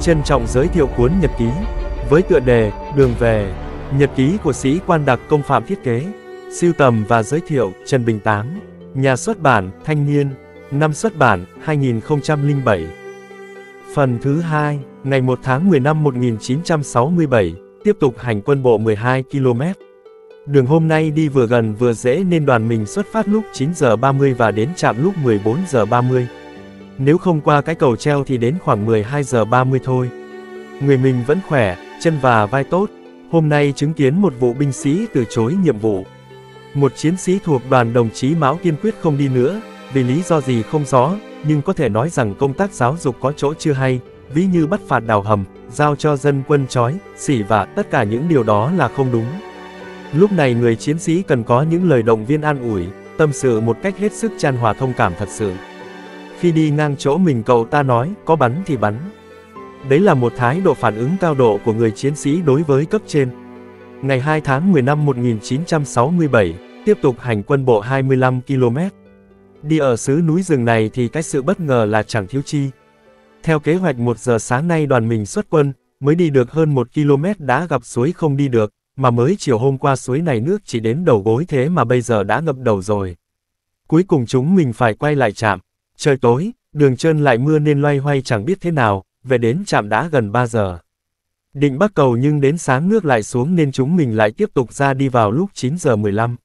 trân trọng giới thiệu cuốn nhật ký với tựa đề Đường về, nhật ký của sĩ quan đặc công Phạm Thiết Kế, siêu tầm và giới thiệu Trần Bình Tám, nhà xuất bản Thanh niên, năm xuất bản 2007. Phần thứ hai, ngày 1 tháng 10 năm 1967, tiếp tục hành quân bộ 12 km. Đường hôm nay đi vừa gần vừa dễ nên đoàn mình xuất phát lúc 9 giờ 30 và đến trạm lúc 14 giờ 30. Nếu không qua cái cầu treo thì đến khoảng 12 giờ 30 thôi. Người mình vẫn khỏe, chân và vai tốt. Hôm nay chứng kiến một vụ binh sĩ từ chối nhiệm vụ. Một chiến sĩ thuộc đoàn đồng chí Mão kiên quyết không đi nữa, vì lý do gì không rõ, nhưng có thể nói rằng công tác giáo dục có chỗ chưa hay, ví như bắt phạt đào hầm, giao cho dân quân trói, xỉ và tất cả những điều đó là không đúng. Lúc này người chiến sĩ cần có những lời động viên an ủi, tâm sự một cách hết sức chan hòa thông cảm thật sự. Khi đi ngang chỗ mình cậu ta nói, có bắn thì bắn. Đấy là một thái độ phản ứng cao độ của người chiến sĩ đối với cấp trên. Ngày 2 tháng 10 năm 1967, tiếp tục hành quân bộ 25 km. Đi ở xứ núi rừng này thì cái sự bất ngờ là chẳng thiếu chi. Theo kế hoạch 1 giờ sáng nay đoàn mình xuất quân, mới đi được hơn 1 km đã gặp suối không đi được, mà mới chiều hôm qua suối này nước chỉ đến đầu gối thế mà bây giờ đã ngập đầu rồi. Cuối cùng chúng mình phải quay lại chạm. Trời tối, đường trơn lại mưa nên loay hoay chẳng biết thế nào, về đến trạm đã gần 3 giờ. Định bắt cầu nhưng đến sáng nước lại xuống nên chúng mình lại tiếp tục ra đi vào lúc 9 giờ 15.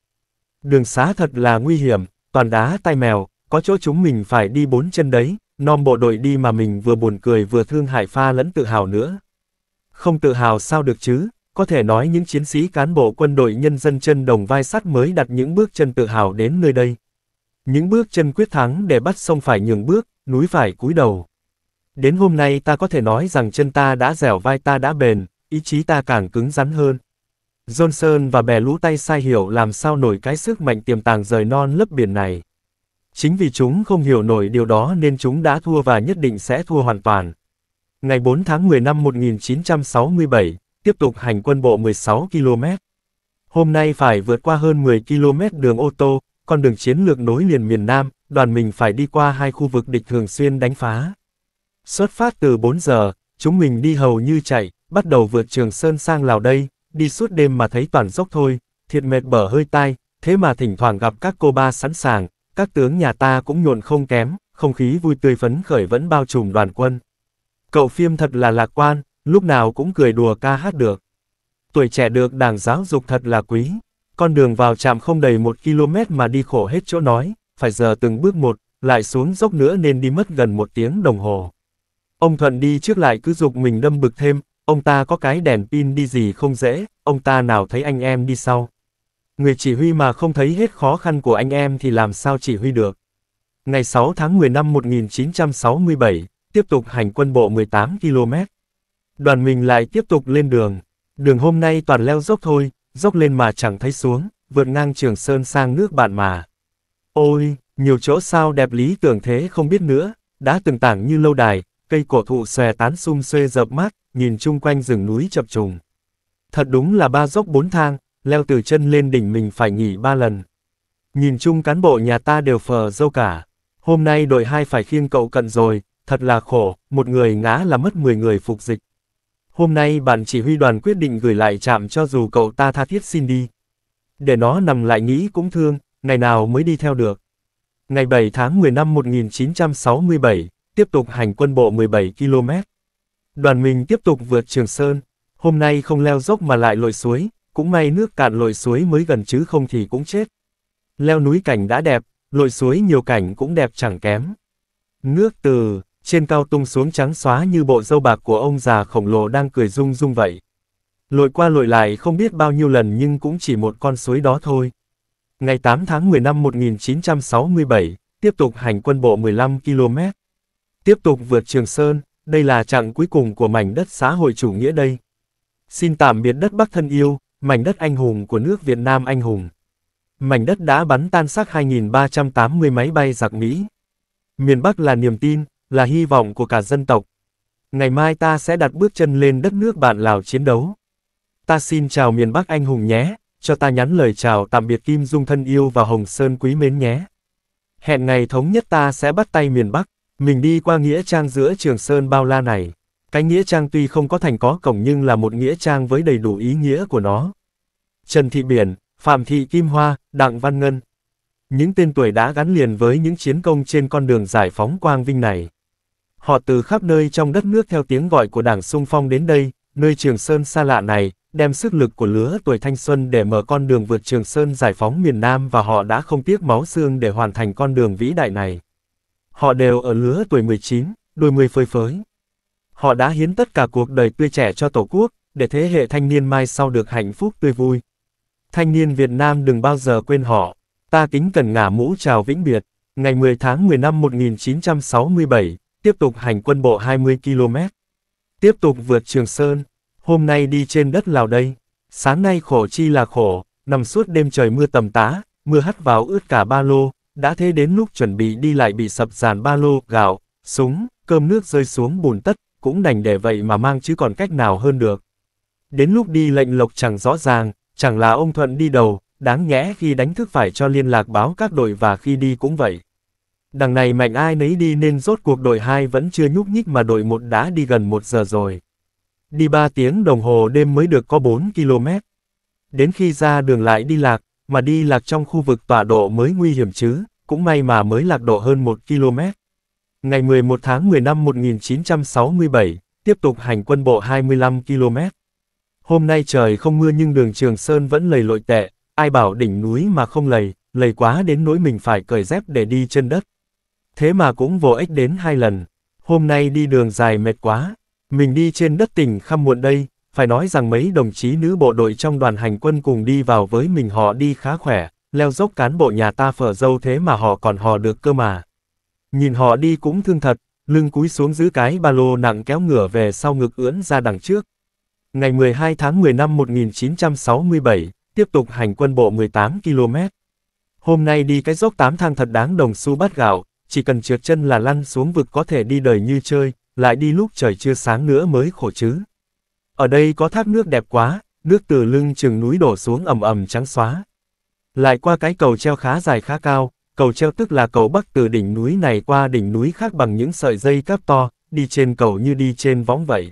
Đường xá thật là nguy hiểm, toàn đá tay mèo, có chỗ chúng mình phải đi bốn chân đấy, non bộ đội đi mà mình vừa buồn cười vừa thương hại pha lẫn tự hào nữa. Không tự hào sao được chứ, có thể nói những chiến sĩ cán bộ quân đội nhân dân chân đồng vai sắt mới đặt những bước chân tự hào đến nơi đây. Những bước chân quyết thắng để bắt sông phải nhường bước, núi phải cúi đầu. Đến hôm nay ta có thể nói rằng chân ta đã dẻo vai ta đã bền, ý chí ta càng cứng rắn hơn. Johnson và bè lũ tay sai hiểu làm sao nổi cái sức mạnh tiềm tàng rời non lấp biển này. Chính vì chúng không hiểu nổi điều đó nên chúng đã thua và nhất định sẽ thua hoàn toàn. Ngày 4 tháng 10 năm 1967, tiếp tục hành quân bộ 16 km. Hôm nay phải vượt qua hơn 10 km đường ô tô, con đường chiến lược nối liền miền Nam, đoàn mình phải đi qua hai khu vực địch thường xuyên đánh phá. Xuất phát từ 4 giờ, chúng mình đi hầu như chạy, bắt đầu vượt Trường Sơn sang Lào đây, đi suốt đêm mà thấy toàn dốc thôi, thiệt mệt bở hơi tai, thế mà thỉnh thoảng gặp các cô ba sẵn sàng, các tướng nhà ta cũng nhuộn không kém, không khí vui tươi phấn khởi vẫn bao trùm đoàn quân. Cậu phim thật là lạc quan, lúc nào cũng cười đùa ca hát được. Tuổi trẻ được đảng giáo dục thật là quý. Con đường vào trạm không đầy một km mà đi khổ hết chỗ nói, phải giờ từng bước một, lại xuống dốc nữa nên đi mất gần một tiếng đồng hồ. Ông Thuận đi trước lại cứ dục mình đâm bực thêm, ông ta có cái đèn pin đi gì không dễ, ông ta nào thấy anh em đi sau. Người chỉ huy mà không thấy hết khó khăn của anh em thì làm sao chỉ huy được. Ngày 6 tháng 10 năm 1967, tiếp tục hành quân bộ 18 km. Đoàn mình lại tiếp tục lên đường. Đường hôm nay toàn leo dốc thôi, dốc lên mà chẳng thấy xuống, vượt ngang Trường Sơn sang nước bạn mà. Ôi, nhiều chỗ sao đẹp lý tưởng thế không biết nữa, đã từng tảng như lâu đài, cây cổ thụ xòe tán sum xuê rợp mát, nhìn chung quanh rừng núi chập trùng. Thật đúng là ba dốc bốn thang, leo từ chân lên đỉnh mình phải nghỉ ba lần. Nhìn chung cán bộ nhà ta đều phờ dâu cả. Hôm nay đội hai phải khiêng cậu cận rồi, thật là khổ, một người ngã là mất 10 người phục dịch. Hôm nay bạn chỉ huy đoàn quyết định gửi lại trạm cho dù cậu ta tha thiết xin đi. Để nó nằm lại nghĩ cũng thương, ngày nào mới đi theo được. Ngày 7 tháng 10 năm 1967, tiếp tục hành quân bộ 17 km. Đoàn mình tiếp tục vượt Trường Sơn, hôm nay không leo dốc mà lại lội suối, cũng may nước cạn lội suối mới gần chứ không thì cũng chết. Leo núi cảnh đã đẹp, lội suối nhiều cảnh cũng đẹp chẳng kém. Nước từ trên cao tung xuống trắng xóa như bộ dâu bạc của ông già khổng lồ đang cười rung rung vậy. Lội qua lội lại không biết bao nhiêu lần nhưng cũng chỉ một con suối đó thôi. Ngày 8 tháng 10 năm 1967, tiếp tục hành quân bộ 15 km. Tiếp tục vượt Trường Sơn, đây là chặng cuối cùng của mảnh đất xã hội chủ nghĩa đây. Xin tạm biệt đất Bắc thân yêu, mảnh đất anh hùng của nước Việt Nam anh hùng. Mảnh đất đã bắn tan xác 2.380 máy bay giặc Mỹ. Miền Bắc là niềm tin, là hy vọng của cả dân tộc. Ngày mai ta sẽ đặt bước chân lên đất nước bạn Lào chiến đấu. Ta xin chào miền Bắc anh hùng nhé, cho ta nhắn lời chào tạm biệt Kim Dung thân yêu và Hồng Sơn quý mến nhé. Hẹn ngày thống nhất ta sẽ bắt tay miền Bắc, mình đi qua nghĩa trang giữa Trường Sơn bao la này. Cái nghĩa trang tuy không có thành có cổng nhưng là một nghĩa trang với đầy đủ ý nghĩa của nó. Trần Thị Biển, Phạm Thị Kim Hoa, Đặng Văn Ngân. Những tên tuổi đã gắn liền với những chiến công trên con đường giải phóng quang vinh này. Họ từ khắp nơi trong đất nước theo tiếng gọi của đảng sung phong đến đây, nơi Trường Sơn xa lạ này, đem sức lực của lứa tuổi thanh xuân để mở con đường vượt Trường Sơn giải phóng miền Nam và họ đã không tiếc máu xương để hoàn thành con đường vĩ đại này. Họ đều ở lứa tuổi 19, đôi mươi phơi phới. Họ đã hiến tất cả cuộc đời tươi trẻ cho Tổ quốc, để thế hệ thanh niên mai sau được hạnh phúc tươi vui. Thanh niên Việt Nam đừng bao giờ quên họ. Ta kính cẩn ngả mũ chào vĩnh biệt. Ngày 10 tháng 10 năm 1967, tiếp tục hành quân bộ 20 km. Tiếp tục vượt Trường Sơn, hôm nay đi trên đất Lào đây. Sáng nay khổ chi là khổ, nằm suốt đêm trời mưa tầm tá, mưa hắt vào ướt cả ba lô, đã thế đến lúc chuẩn bị đi lại bị sập dàn ba lô, gạo, súng, cơm nước rơi xuống bùn tất, cũng đành để vậy mà mang chứ còn cách nào hơn được. Đến lúc đi lệnh lộc chẳng rõ ràng, chẳng là ông Thuận đi đầu, đáng nhẽ khi đánh thức phải cho liên lạc báo các đội và khi đi cũng vậy. Đằng này mạnh ai nấy đi nên rốt cuộc đội 2 vẫn chưa nhúc nhích mà đội 1 đã đi gần 1 giờ rồi. Đi 3 tiếng đồng hồ đêm mới được có 4 km. Đến khi ra đường lại đi lạc, mà đi lạc trong khu vực tọa độ mới nguy hiểm chứ, cũng may mà mới lạc độ hơn 1 km. Ngày 11 tháng 10 năm 1967, tiếp tục hành quân bộ 25 km. Hôm nay trời không mưa nhưng đường Trường Sơn vẫn lầy lội tệ, ai bảo đỉnh núi mà không lầy, lầy quá đến nỗi mình phải cởi dép để đi chân đất thế mà cũng vô ích đến hai lần. Hôm nay đi đường dài mệt quá, mình đi trên đất tỉnh khăm muộn đây, phải nói rằng mấy đồng chí nữ bộ đội trong đoàn hành quân cùng đi vào với mình họ đi khá khỏe, leo dốc cán bộ nhà ta phở dâu thế mà họ còn hò được cơ mà. Nhìn họ đi cũng thương thật, lưng cúi xuống giữ cái ba lô nặng kéo ngửa về sau ngực ưỡn ra đằng trước. Ngày 12 tháng 10 năm 1967, tiếp tục hành quân bộ 18 km. Hôm nay đi cái dốc tám thang thật đáng đồng xu bát gạo, chỉ cần trượt chân là lăn xuống vực có thể đi đời như chơi, lại đi lúc trời chưa sáng nữa mới khổ chứ. Ở đây có thác nước đẹp quá, nước từ lưng chừng núi đổ xuống ầm ầm trắng xóa. Lại qua cái cầu treo khá dài khá cao, cầu treo tức là cầu bắc từ đỉnh núi này qua đỉnh núi khác bằng những sợi dây cáp to, đi trên cầu như đi trên võng vậy.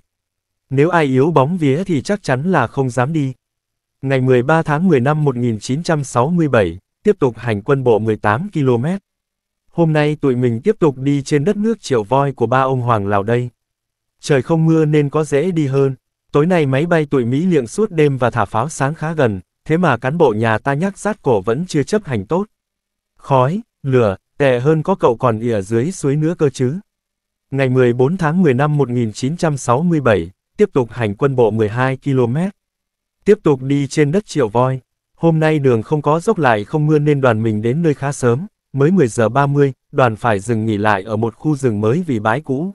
Nếu ai yếu bóng vía thì chắc chắn là không dám đi. Ngày 13 tháng 10 năm 1967, tiếp tục hành quân bộ 18 km hôm nay tụi mình tiếp tục đi trên đất nước triệu voi của ba ông hoàng lào đây. Trời không mưa nên có dễ đi hơn, tối nay máy bay tụi Mỹ liệng suốt đêm và thả pháo sáng khá gần, thế mà cán bộ nhà ta nhắc rát cổ vẫn chưa chấp hành tốt. Khói, lửa, tệ hơn có cậu còn ỉa dưới suối nữa cơ chứ. Ngày 14 tháng 10 năm 1967, tiếp tục hành quân bộ 12 km. Tiếp tục đi trên đất triệu voi. Hôm nay đường không có dốc lại không mưa nên đoàn mình đến nơi khá sớm mới 10 giờ 30, đoàn phải dừng nghỉ lại ở một khu rừng mới vì bãi cũ.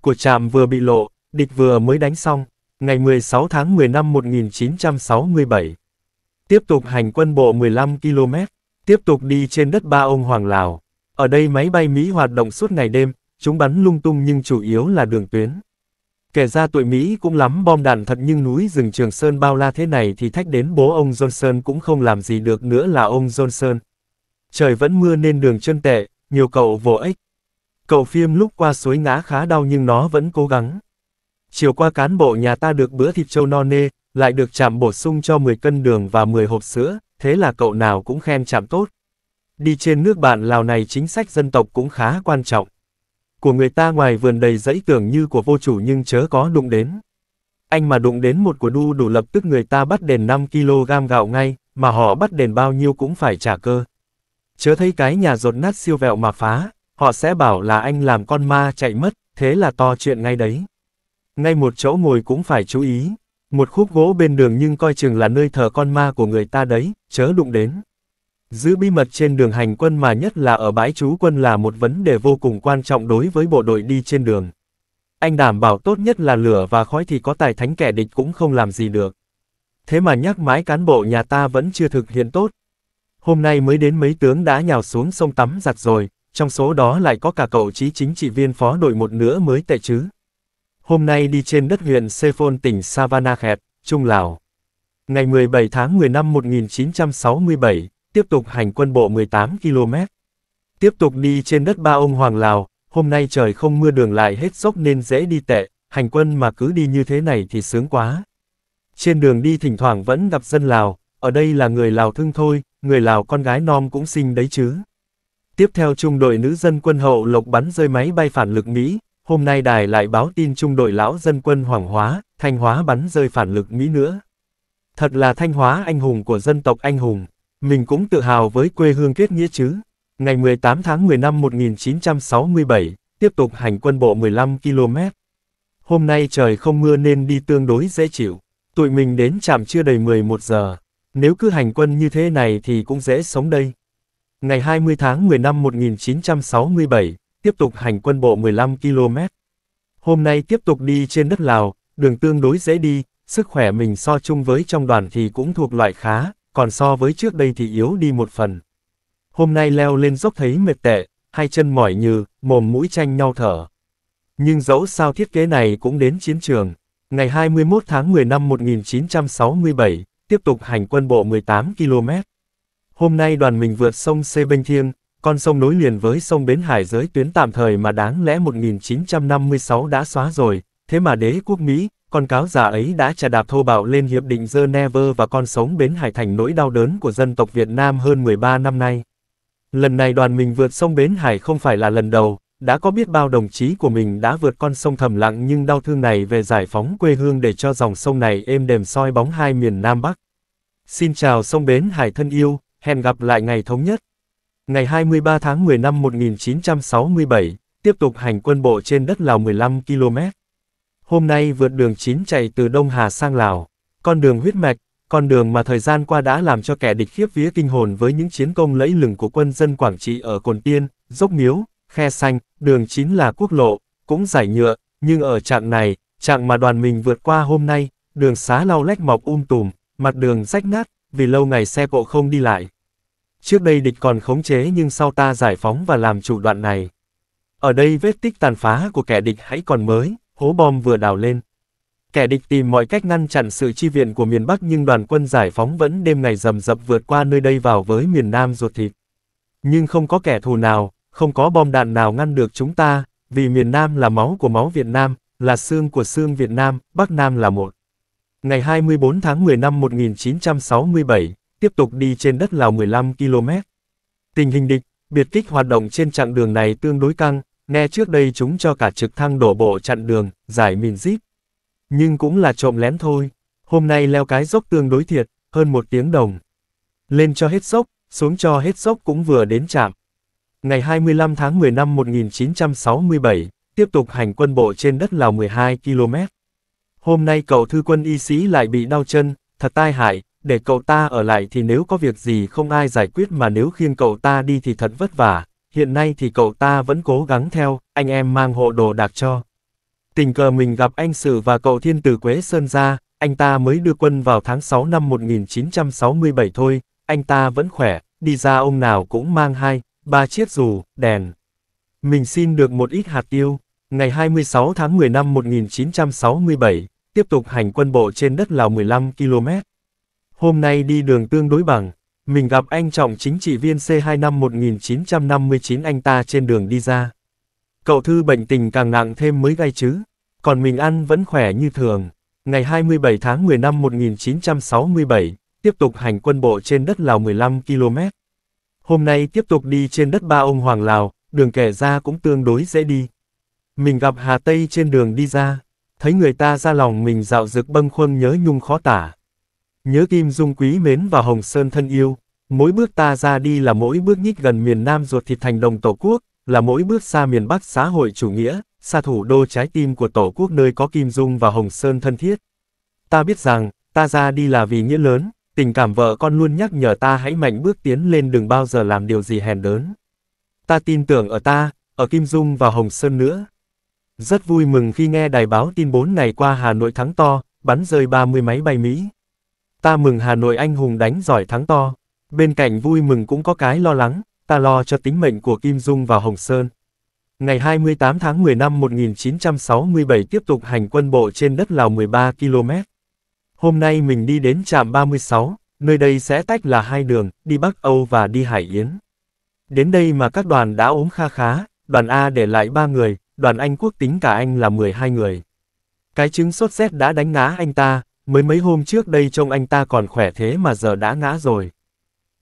Của trạm vừa bị lộ, địch vừa mới đánh xong, ngày 16 tháng 10 năm 1967. Tiếp tục hành quân bộ 15 km, tiếp tục đi trên đất Ba Ông Hoàng Lào. Ở đây máy bay Mỹ hoạt động suốt ngày đêm, chúng bắn lung tung nhưng chủ yếu là đường tuyến. Kể ra tụi Mỹ cũng lắm bom đạn thật nhưng núi rừng Trường Sơn bao la thế này thì thách đến bố ông Johnson cũng không làm gì được nữa là ông Johnson, trời vẫn mưa nên đường chân tệ, nhiều cậu vỗ ích. Cậu phim lúc qua suối ngã khá đau nhưng nó vẫn cố gắng. Chiều qua cán bộ nhà ta được bữa thịt trâu no nê, lại được chạm bổ sung cho 10 cân đường và 10 hộp sữa, thế là cậu nào cũng khen chạm tốt. Đi trên nước bạn Lào này chính sách dân tộc cũng khá quan trọng. Của người ta ngoài vườn đầy dãy tưởng như của vô chủ nhưng chớ có đụng đến. Anh mà đụng đến một của đu đủ lập tức người ta bắt đền 5kg gạo ngay, mà họ bắt đền bao nhiêu cũng phải trả cơ. Chớ thấy cái nhà rột nát siêu vẹo mà phá, họ sẽ bảo là anh làm con ma chạy mất, thế là to chuyện ngay đấy. Ngay một chỗ ngồi cũng phải chú ý, một khúc gỗ bên đường nhưng coi chừng là nơi thờ con ma của người ta đấy, chớ đụng đến. Giữ bí mật trên đường hành quân mà nhất là ở bãi trú quân là một vấn đề vô cùng quan trọng đối với bộ đội đi trên đường. Anh đảm bảo tốt nhất là lửa và khói thì có tài thánh kẻ địch cũng không làm gì được. Thế mà nhắc mãi cán bộ nhà ta vẫn chưa thực hiện tốt, hôm nay mới đến mấy tướng đã nhào xuống sông tắm giặt rồi, trong số đó lại có cả cậu chí chính trị viên phó đội một nữa mới tệ chứ. Hôm nay đi trên đất huyện Sephon tỉnh Savanakhet, Trung Lào. Ngày 17 tháng 10 năm 1967, tiếp tục hành quân bộ 18 km. Tiếp tục đi trên đất Ba Ông Hoàng Lào, hôm nay trời không mưa đường lại hết dốc nên dễ đi tệ, hành quân mà cứ đi như thế này thì sướng quá. Trên đường đi thỉnh thoảng vẫn gặp dân Lào, ở đây là người Lào thương thôi, người Lào con gái non cũng xinh đấy chứ. Tiếp theo trung đội nữ dân quân hậu lộc bắn rơi máy bay phản lực Mỹ, hôm nay đài lại báo tin trung đội lão dân quân Hoàng Hóa, Thanh Hóa bắn rơi phản lực Mỹ nữa. Thật là Thanh Hóa anh hùng của dân tộc anh hùng, mình cũng tự hào với quê hương kết nghĩa chứ. Ngày 18 tháng 10 năm 1967, tiếp tục hành quân bộ 15 km. Hôm nay trời không mưa nên đi tương đối dễ chịu. Tụi mình đến trạm chưa đầy 11 giờ. Nếu cứ hành quân như thế này thì cũng dễ sống đây. Ngày 20 tháng 10 năm 1967, tiếp tục hành quân bộ 15 km. Hôm nay tiếp tục đi trên đất Lào, đường tương đối dễ đi, sức khỏe mình so chung với trong đoàn thì cũng thuộc loại khá, còn so với trước đây thì yếu đi một phần. Hôm nay leo lên dốc thấy mệt tệ, hai chân mỏi như mồm mũi tranh nhau thở. Nhưng dẫu sao thiết kế này cũng đến chiến trường. Ngày 21 tháng 10 năm 1967, tiếp tục hành quân bộ 18 km. Hôm nay đoàn mình vượt sông Sê Bênh Thiêng, con sông nối liền với sông Bến Hải giới tuyến tạm thời mà đáng lẽ 1956 đã xóa rồi, thế mà đế quốc Mỹ, con cáo già ấy đã trà đạp thô bạo lên Hiệp định Geneva và con sống Bến Hải thành nỗi đau đớn của dân tộc Việt Nam hơn 13 năm nay. Lần này đoàn mình vượt sông Bến Hải không phải là lần đầu, đã có biết bao đồng chí của mình đã vượt con sông thầm lặng nhưng đau thương này về giải phóng quê hương để cho dòng sông này êm đềm soi bóng hai miền Nam Bắc. Xin chào sông Bến Hải thân yêu, hẹn gặp lại ngày thống nhất. Ngày 23 tháng 10 năm 1967, tiếp tục hành quân bộ trên đất Lào 15 km. Hôm nay vượt đường chín chạy từ Đông Hà sang Lào, con đường huyết mạch, con đường mà thời gian qua đã làm cho kẻ địch khiếp vía kinh hồn với những chiến công lẫy lừng của quân dân Quảng Trị ở Cồn Tiên, Dốc Miếu, khe xanh, đường 9 là quốc lộ, cũng giải nhựa, nhưng ở trạng này, trạng mà đoàn mình vượt qua hôm nay, đường xá lau lách mọc um tùm, mặt đường rách nát, vì lâu ngày xe cộ không đi lại. Trước đây địch còn khống chế nhưng sau ta giải phóng và làm chủ đoạn này. Ở đây vết tích tàn phá của kẻ địch hãy còn mới, hố bom vừa đào lên. Kẻ địch tìm mọi cách ngăn chặn sự chi viện của miền Bắc nhưng đoàn quân giải phóng vẫn đêm ngày rầm rập vượt qua nơi đây vào với miền Nam ruột thịt. Nhưng không có kẻ thù nào, không có bom đạn nào ngăn được chúng ta, vì miền Nam là máu của máu Việt Nam, là xương của xương Việt Nam, Bắc Nam là một. Ngày 24 tháng 10 năm 1967, tiếp tục đi trên đất Lào 15 km. Tình hình địch, biệt kích hoạt động trên chặng đường này tương đối căng, nghe trước đây chúng cho cả trực thăng đổ bộ chặn đường, giải mìn zip. Nhưng cũng là trộm lén thôi, hôm nay leo cái dốc tương đối thiệt, hơn một tiếng đồng. Lên cho hết dốc, xuống cho hết dốc cũng vừa đến chạm ngày 25 tháng 10 năm 1967, tiếp tục hành quân bộ trên đất Lào 12 km. Hôm nay cậu thư quân y sĩ lại bị đau chân, thật tai hại, để cậu ta ở lại thì nếu có việc gì không ai giải quyết mà nếu khiêng cậu ta đi thì thật vất vả, hiện nay thì cậu ta vẫn cố gắng theo, anh em mang hộ đồ đạc cho. Tình cờ mình gặp anh Sử và cậu Thiên Tử Quế Sơn ra, anh ta mới đưa quân vào tháng 6 năm 1967 thôi, anh ta vẫn khỏe, đi ra ông nào cũng mang hai, ba chiếc dù, đèn. Mình xin được một ít hạt tiêu. Ngày 26 tháng 10 năm 1967, tiếp tục hành quân bộ trên đất Lào 15 km. Hôm nay đi đường tương đối bằng, mình gặp anh Trọng chính trị viên C2 năm 1959 anh ta trên đường đi ra. Cậu thư bệnh tình càng nặng thêm mới gây chứ, còn mình ăn vẫn khỏe như thường. Ngày 27 tháng 10 năm 1967, tiếp tục hành quân bộ trên đất Lào 15 km. Hôm nay tiếp tục đi trên đất ba ông Hoàng Lào, đường kẻ ra cũng tương đối dễ đi. Mình gặp Hà Tây trên đường đi ra, thấy người ta ra lòng mình dạo dực bâng khuâng nhớ nhung khó tả. Nhớ Kim Dung quý mến và Hồng Sơn thân yêu, mỗi bước ta ra đi là mỗi bước nhích gần miền Nam ruột thịt thành đồng Tổ quốc, là mỗi bước xa miền Bắc xã hội chủ nghĩa, xa thủ đô trái tim của Tổ quốc nơi có Kim Dung và Hồng Sơn thân thiết. Ta biết rằng, ta ra đi là vì nghĩa lớn, tình cảm vợ con luôn nhắc nhở ta hãy mạnh bước tiến lên đừng bao giờ làm điều gì hèn đớn. Ta tin tưởng ở ta, ở Kim Dung và Hồng Sơn nữa. Rất vui mừng khi nghe đài báo tin 4 ngày qua Hà Nội thắng to, bắn rơi 30 máy bay Mỹ. Ta mừng Hà Nội anh hùng đánh giỏi thắng to. Bên cạnh vui mừng cũng có cái lo lắng, ta lo cho tính mệnh của Kim Dung và Hồng Sơn. Ngày 28 tháng 10 năm 1967 tiếp tục hành quân bộ trên đất Lào 13 km. Hôm nay mình đi đến trạm 36, nơi đây sẽ tách là hai đường, đi Bắc Âu và đi Hải Yến. Đến đây mà các đoàn đã ốm kha khá, đoàn A để lại 3 người, đoàn Anh quốc tính cả anh là 12 người. Cái chứng sốt rét đã đánh ngã anh ta, mới mấy hôm trước đây trông anh ta còn khỏe thế mà giờ đã ngã rồi.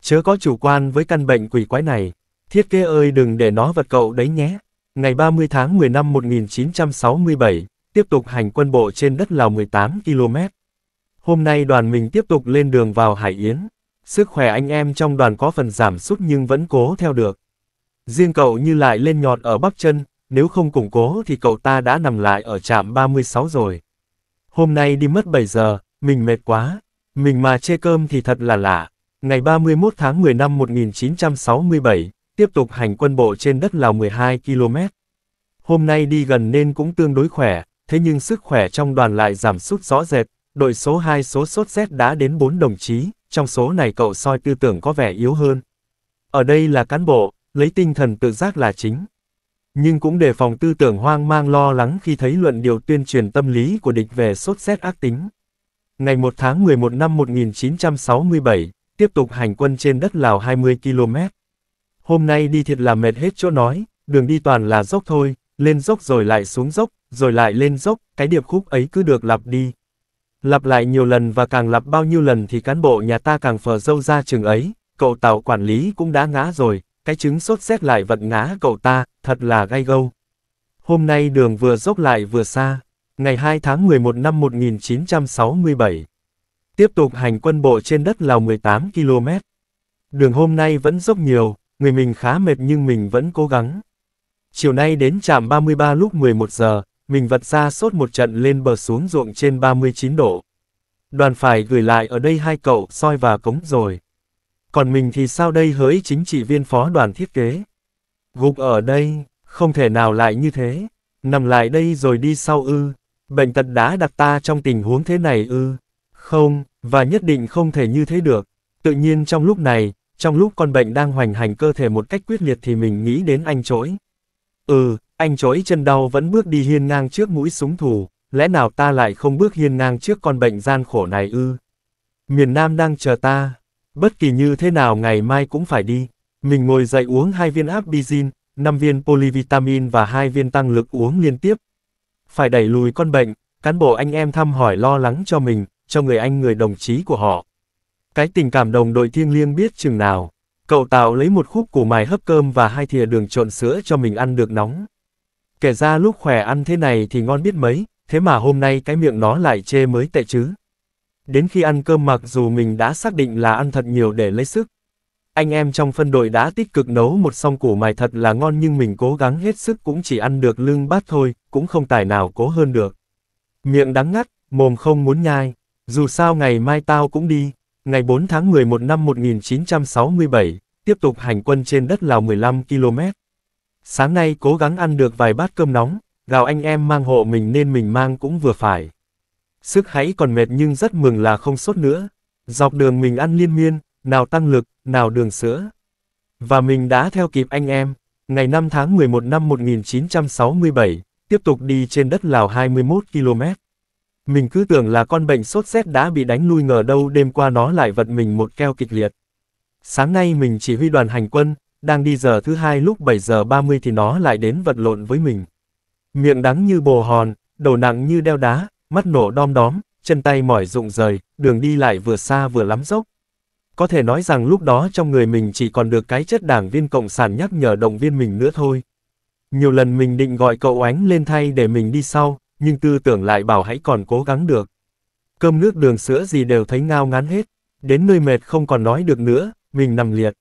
Chớ có chủ quan với căn bệnh quỷ quái này, thiết kế ơi đừng để nó vật cậu đấy nhé. Ngày 30 tháng 10 năm 1967, tiếp tục hành quân bộ trên đất Lào 18 km. Hôm nay đoàn mình tiếp tục lên đường vào Hải Yến. Sức khỏe anh em trong đoàn có phần giảm sút nhưng vẫn cố theo được. Riêng cậu như lại lên nhọt ở bắp chân, nếu không củng cố thì cậu ta đã nằm lại ở trạm 36 rồi. Hôm nay đi mất 7 giờ, mình mệt quá. Mình mà chê cơm thì thật là lạ. Ngày 31 tháng 10 năm 1967, tiếp tục hành quân bộ trên đất Lào 12 km. Hôm nay đi gần nên cũng tương đối khỏe, thế nhưng sức khỏe trong đoàn lại giảm sút rõ rệt, Đội số 2 số sốt rét đã đến 4 đồng chí, trong số này cậu soi tư tưởng có vẻ yếu hơn. Ở đây là cán bộ, lấy tinh thần tự giác là chính. Nhưng cũng đề phòng tư tưởng hoang mang lo lắng khi thấy luận điều tuyên truyền tâm lý của địch về sốt rét ác tính. Ngày 1 tháng 11 năm 1967, tiếp tục hành quân trên đất Lào 20 km. Hôm nay đi thiệt là mệt hết chỗ nói, đường đi toàn là dốc thôi, lên dốc rồi lại xuống dốc, rồi lại lên dốc, cái điệp khúc ấy cứ được lặp đi, Lặp lại nhiều lần và càng lặp bao nhiêu lần thì cán bộ nhà ta càng phờ dâu ra chừng ấy, cậu tàu quản lý cũng đã ngã rồi, cái trứng sốt xét lại vật ngã cậu ta, thật là gai gâu. Hôm nay đường vừa dốc lại vừa xa, ngày 2 tháng 11 năm 1967. Tiếp tục hành quân bộ trên đất Lào 18 km. Đường hôm nay vẫn dốc nhiều, người mình khá mệt nhưng mình vẫn cố gắng. Chiều nay đến trạm 33 lúc 11 giờ, mình vật ra sốt một trận lên bờ xuống ruộng trên 39 độ. Đoàn phải gửi lại ở đây hai cậu soi và cống rồi. Còn mình thì sao đây hỡi chính trị viên phó đoàn thiết kế. Gục ở đây, không thể nào lại như thế. Nằm lại đây rồi đi sau ư. Bệnh tật đã đặt ta trong tình huống thế này ư. Không, và nhất định không thể như thế được. Tự nhiên trong lúc này, trong lúc con bệnh đang hoành hành cơ thể một cách quyết liệt thì mình nghĩ đến anh trỗi. Ừ, anh chối chân đau vẫn bước đi hiên ngang trước mũi súng thủ, lẽ nào ta lại không bước hiên ngang trước con bệnh gian khổ này ư? Miền Nam đang chờ ta, bất kỳ như thế nào ngày mai cũng phải đi. Mình ngồi dậy uống hai viên Abizin, 5 viên polyvitamin và hai viên tăng lực uống liên tiếp. Phải đẩy lùi con bệnh, cán bộ anh em thăm hỏi lo lắng cho mình, cho người anh người đồng chí của họ. Cái tình cảm đồng đội thiêng liêng biết chừng nào. Cậu tạo lấy một khúc củ mài hấp cơm và hai thìa đường trộn sữa cho mình ăn được nóng. Kể ra lúc khỏe ăn thế này thì ngon biết mấy, thế mà hôm nay cái miệng nó lại chê mới tệ chứ. Đến khi ăn cơm mặc dù mình đã xác định là ăn thật nhiều để lấy sức. Anh em trong phân đội đã tích cực nấu một song củ mài thật là ngon nhưng mình cố gắng hết sức cũng chỉ ăn được lưng bát thôi, cũng không tài nào cố hơn được. Miệng đắng ngắt, mồm không muốn nhai, dù sao ngày mai tao cũng đi. Ngày 4 tháng 11 năm 1967, tiếp tục hành quân trên đất Lào 15 km. Sáng nay cố gắng ăn được vài bát cơm nóng, gào anh em mang hộ mình nên mình mang cũng vừa phải. Sức hãy còn mệt nhưng rất mừng là không sốt nữa. Dọc đường mình ăn liên miên, nào tăng lực, nào đường sữa. Và mình đã theo kịp anh em, ngày 5 tháng 11 năm 1967, tiếp tục đi trên đất Lào 21 km. Mình cứ tưởng là con bệnh sốt rét đã bị đánh lui ngờ đâu đêm qua nó lại vật mình một keo kịch liệt. Sáng nay mình chỉ huy đoàn hành quân, đang đi giờ thứ hai lúc 7 giờ 30 thì nó lại đến vật lộn với mình. Miệng đắng như bồ hòn, đầu nặng như đeo đá, mắt nổ đom đóm, chân tay mỏi rụng rời, đường đi lại vừa xa vừa lắm dốc. Có thể nói rằng lúc đó trong người mình chỉ còn được cái chất đảng viên Cộng sản nhắc nhở động viên mình nữa thôi. Nhiều lần mình định gọi cậu ánh lên thay để mình đi sau, nhưng tư tưởng lại bảo hãy còn cố gắng được. Cơm nước đường sữa gì đều thấy ngao ngán hết, đến nơi mệt không còn nói được nữa, mình nằm liệt.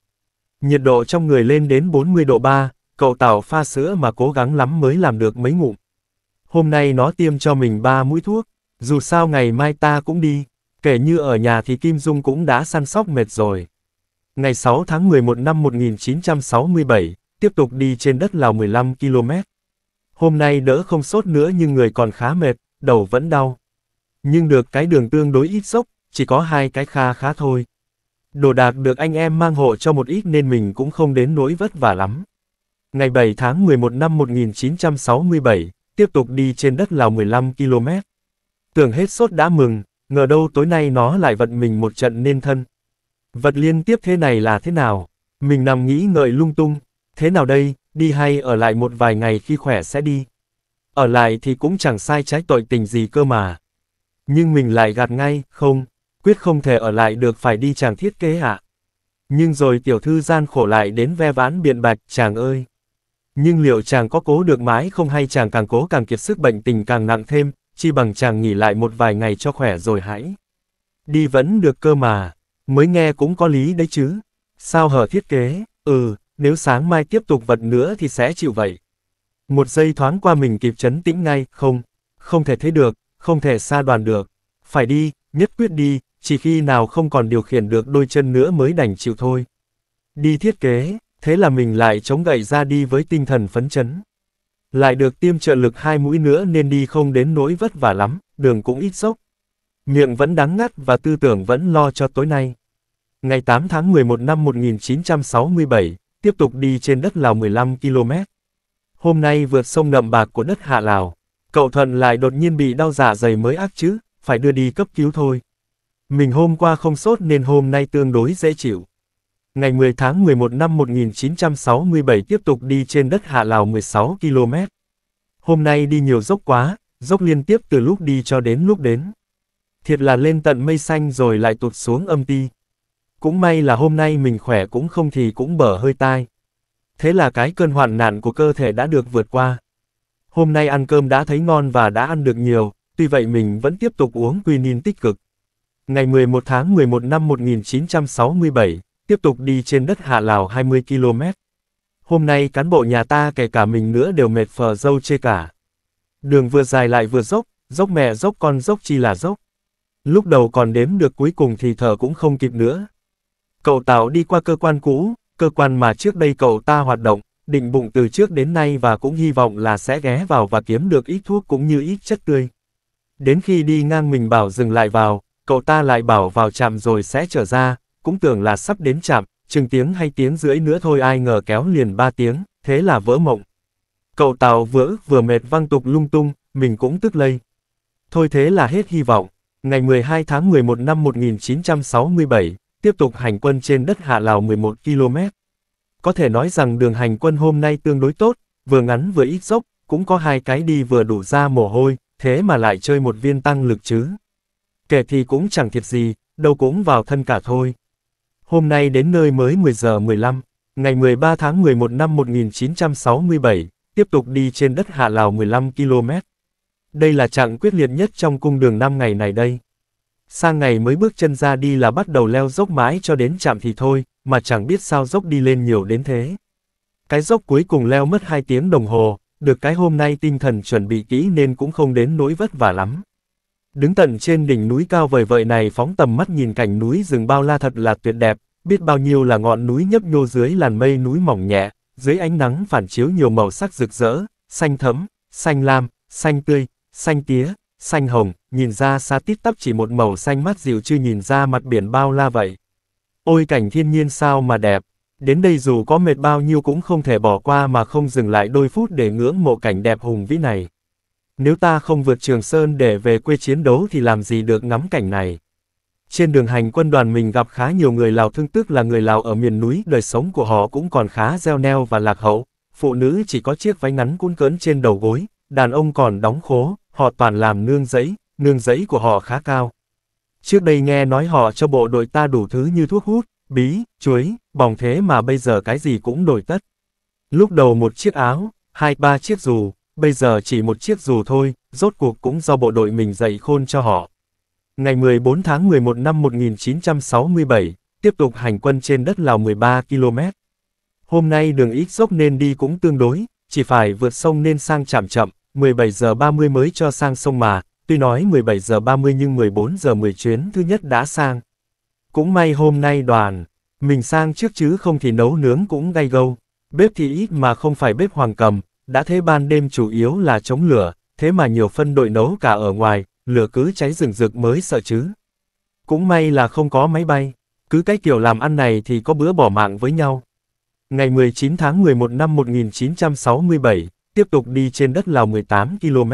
Nhiệt độ trong người lên đến 40 độ 3, cậu Tảo pha sữa mà cố gắng lắm mới làm được mấy ngụm. Hôm nay nó tiêm cho mình 3 mũi thuốc, dù sao ngày mai ta cũng đi, kể như ở nhà thì Kim Dung cũng đã săn sóc mệt rồi. Ngày 6 tháng 11 năm 1967, tiếp tục đi trên đất Lào 15 km. Hôm nay đỡ không sốt nữa nhưng người còn khá mệt, đầu vẫn đau. Nhưng được cái đường tương đối ít dốc, chỉ có hai cái kha khá thôi. Đồ đạc được anh em mang hộ cho một ít nên mình cũng không đến nỗi vất vả lắm. Ngày 7 tháng 11 năm 1967, tiếp tục đi trên đất Lào 15 km. Tưởng hết sốt đã mừng, ngờ đâu tối nay nó lại vận mình một trận nên thân. Vật liên tiếp thế này là thế nào? Mình nằm nghĩ ngợi lung tung, thế nào đây, đi hay ở lại một vài ngày khi khỏe sẽ đi. Ở lại thì cũng chẳng sai trái tội tình gì cơ mà. Nhưng mình lại gạt ngay, không, quyết không thể ở lại được phải đi chàng thiết kế hạ. Nhưng rồi tiểu thư gian khổ lại đến ve vãn biện bạch, chàng ơi. Nhưng liệu chàng có cố được mãi không hay chàng càng cố càng kiệt sức bệnh tình càng nặng thêm, chi bằng chàng nghỉ lại một vài ngày cho khỏe rồi hãy. Đi vẫn được cơ mà, mới nghe cũng có lý đấy chứ. Sao hở thiết kế, ừ, nếu sáng mai tiếp tục vật nữa thì sẽ chịu vậy. Một giây thoáng qua mình kịp chấn tĩnh ngay, không, không thể thấy được, không thể xa đoàn được. Phải đi, nhất quyết đi, chỉ khi nào không còn điều khiển được đôi chân nữa mới đành chịu thôi. Đi thiết kế, thế là mình lại chống gậy ra đi với tinh thần phấn chấn. Lại được tiêm trợ lực hai mũi nữa nên đi không đến nỗi vất vả lắm, đường cũng ít dốc. Miệng vẫn đắng ngắt và tư tưởng vẫn lo cho tối nay. Ngày 8 tháng 11 năm 1967, tiếp tục đi trên đất Lào 15 km. Hôm nay vượt sông nậm bạc của đất Hạ Lào. Cậu Thuận lại đột nhiên bị đau dạ dày mới ác chứ, phải đưa đi cấp cứu thôi. Mình hôm qua không sốt nên hôm nay tương đối dễ chịu. Ngày 10 tháng 11 năm 1967 tiếp tục đi trên đất Hạ Lào 16 km. Hôm nay đi nhiều dốc quá, dốc liên tiếp từ lúc đi cho đến lúc đến. Thiệt là lên tận mây xanh rồi lại tụt xuống âm ti. Cũng may là hôm nay mình khỏe cũng không thì cũng bở hơi tai. Thế là cái cơn hoạn nạn của cơ thể đã được vượt qua. Hôm nay ăn cơm đã thấy ngon và đã ăn được nhiều, tuy vậy mình vẫn tiếp tục uống quinin tích cực. Ngày 11 tháng 11 năm 1967, tiếp tục đi trên đất Hạ Lào 20 km. Hôm nay cán bộ nhà ta kể cả mình nữa đều mệt phờ dâu chê cả. Đường vừa dài lại vừa dốc, dốc mẹ dốc con dốc chi là dốc. Lúc đầu còn đếm được cuối cùng thì thở cũng không kịp nữa. Cậu Tào đi qua cơ quan cũ, cơ quan mà trước đây cậu ta hoạt động, định bụng từ trước đến nay và cũng hy vọng là sẽ ghé vào và kiếm được ít thuốc cũng như ít chất tươi. Đến khi đi ngang mình bảo dừng lại vào, cậu ta lại bảo vào chạm rồi sẽ trở ra, cũng tưởng là sắp đến chạm, chừng tiếng hay tiếng rưỡi nữa thôi ai ngờ kéo liền ba tiếng, thế là vỡ mộng. Cậu Tàu vừa ức vừa mệt văng tục lung tung, mình cũng tức lây. Thôi thế là hết hy vọng. Ngày 12 tháng 11 năm 1967, tiếp tục hành quân trên đất Hạ Lào 11 km. Có thể nói rằng đường hành quân hôm nay tương đối tốt, vừa ngắn vừa ít dốc, cũng có hai cái đi vừa đủ ra mồ hôi, thế mà lại chơi một viên tăng lực chứ kể thì cũng chẳng thiệt gì, đâu cũng vào thân cả thôi. Hôm nay đến nơi mới 10 giờ 15, ngày 13 tháng 11 năm 1967, tiếp tục đi trên đất Hạ Lào 15 km. Đây là trạng quyết liệt nhất trong cung đường 5 ngày này đây. Sang ngày mới bước chân ra đi là bắt đầu leo dốc mãi cho đến chạm thì thôi, mà chẳng biết sao dốc đi lên nhiều đến thế. Cái dốc cuối cùng leo mất 2 tiếng đồng hồ, được cái hôm nay tinh thần chuẩn bị kỹ nên cũng không đến nỗi vất vả lắm. Đứng tận trên đỉnh núi cao vời vợi này phóng tầm mắt nhìn cảnh núi rừng bao la thật là tuyệt đẹp, biết bao nhiêu là ngọn núi nhấp nhô dưới làn mây núi mỏng nhẹ, dưới ánh nắng phản chiếu nhiều màu sắc rực rỡ, xanh thẫm, xanh lam, xanh tươi, xanh tía, xanh hồng, nhìn ra xa tít tắp chỉ một màu xanh mát dịu chưa nhìn ra mặt biển bao la vậy. Ôi cảnh thiên nhiên sao mà đẹp, đến đây dù có mệt bao nhiêu cũng không thể bỏ qua mà không dừng lại đôi phút để ngưỡng mộ cảnh đẹp hùng vĩ này. Nếu ta không vượt Trường Sơn để về quê chiến đấu thì làm gì được ngắm cảnh này. Trên đường hành quân đoàn mình gặp khá nhiều người Lào thương tức là người Lào ở miền núi, đời sống của họ cũng còn khá gieo neo và lạc hậu. Phụ nữ chỉ có chiếc váy ngắn cuốn cỡn trên đầu gối, đàn ông còn đóng khố, họ toàn làm nương giấy, nương giấy của họ khá cao. Trước đây nghe nói họ cho bộ đội ta đủ thứ như thuốc hút, bí, chuối, bỏng thế mà bây giờ cái gì cũng đổi tất. Lúc đầu một chiếc áo, hai ba chiếc dù, bây giờ chỉ một chiếc dù thôi, rốt cuộc cũng do bộ đội mình dạy khôn cho họ. Ngày 14 tháng 11 năm 1967, tiếp tục hành quân trên đất Lào 13 km. Hôm nay đường ít dốc nên đi cũng tương đối, chỉ phải vượt sông nên sang chạm chậm, 17 giờ 30 mới cho sang sông mà, tuy nói 17 giờ 30 nhưng 14 giờ 10 chuyến thứ nhất đã sang. Cũng may hôm nay đoàn, mình sang trước chứ không thì nấu nướng cũng gay gâu, bếp thì ít mà không phải bếp hoàng cầm, đã thế ban đêm chủ yếu là chống lửa, thế mà nhiều phân đội nấu cả ở ngoài, lửa cứ cháy rừng rực mới sợ chứ. Cũng may là không có máy bay, cứ cái kiểu làm ăn này thì có bữa bỏ mạng với nhau. Ngày 19 tháng 11 năm 1967, tiếp tục đi trên đất Lào 18 km.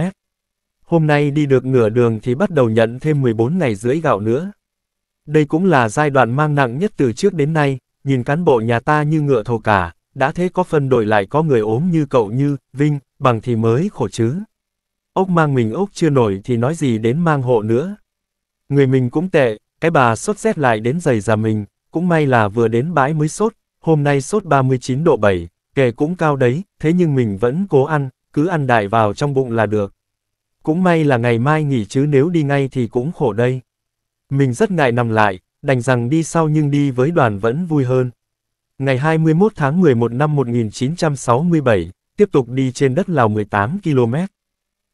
Hôm nay đi được nửa đường thì bắt đầu nhận thêm 14 ngày rưỡi gạo nữa. Đây cũng là giai đoạn mang nặng nhất từ trước đến nay, nhìn cán bộ nhà ta như ngựa thổ cả, đã thế có phân đổi lại có người ốm như cậu như, Vinh, bằng thì mới khổ chứ. Ốc mang mình ốc chưa nổi thì nói gì đến mang hộ nữa. Người mình cũng tệ, cái bà sốt rét lại đến giày già mình, cũng may là vừa đến bãi mới sốt, hôm nay sốt 39 độ 7, kề cũng cao đấy, thế nhưng mình vẫn cố ăn, cứ ăn đại vào trong bụng là được. Cũng may là ngày mai nghỉ chứ nếu đi ngay thì cũng khổ đây. Mình rất ngại nằm lại, đành rằng đi sau nhưng đi với đoàn vẫn vui hơn, Ngày 21 tháng 11 năm 1967, tiếp tục đi trên đất Lào 18 km.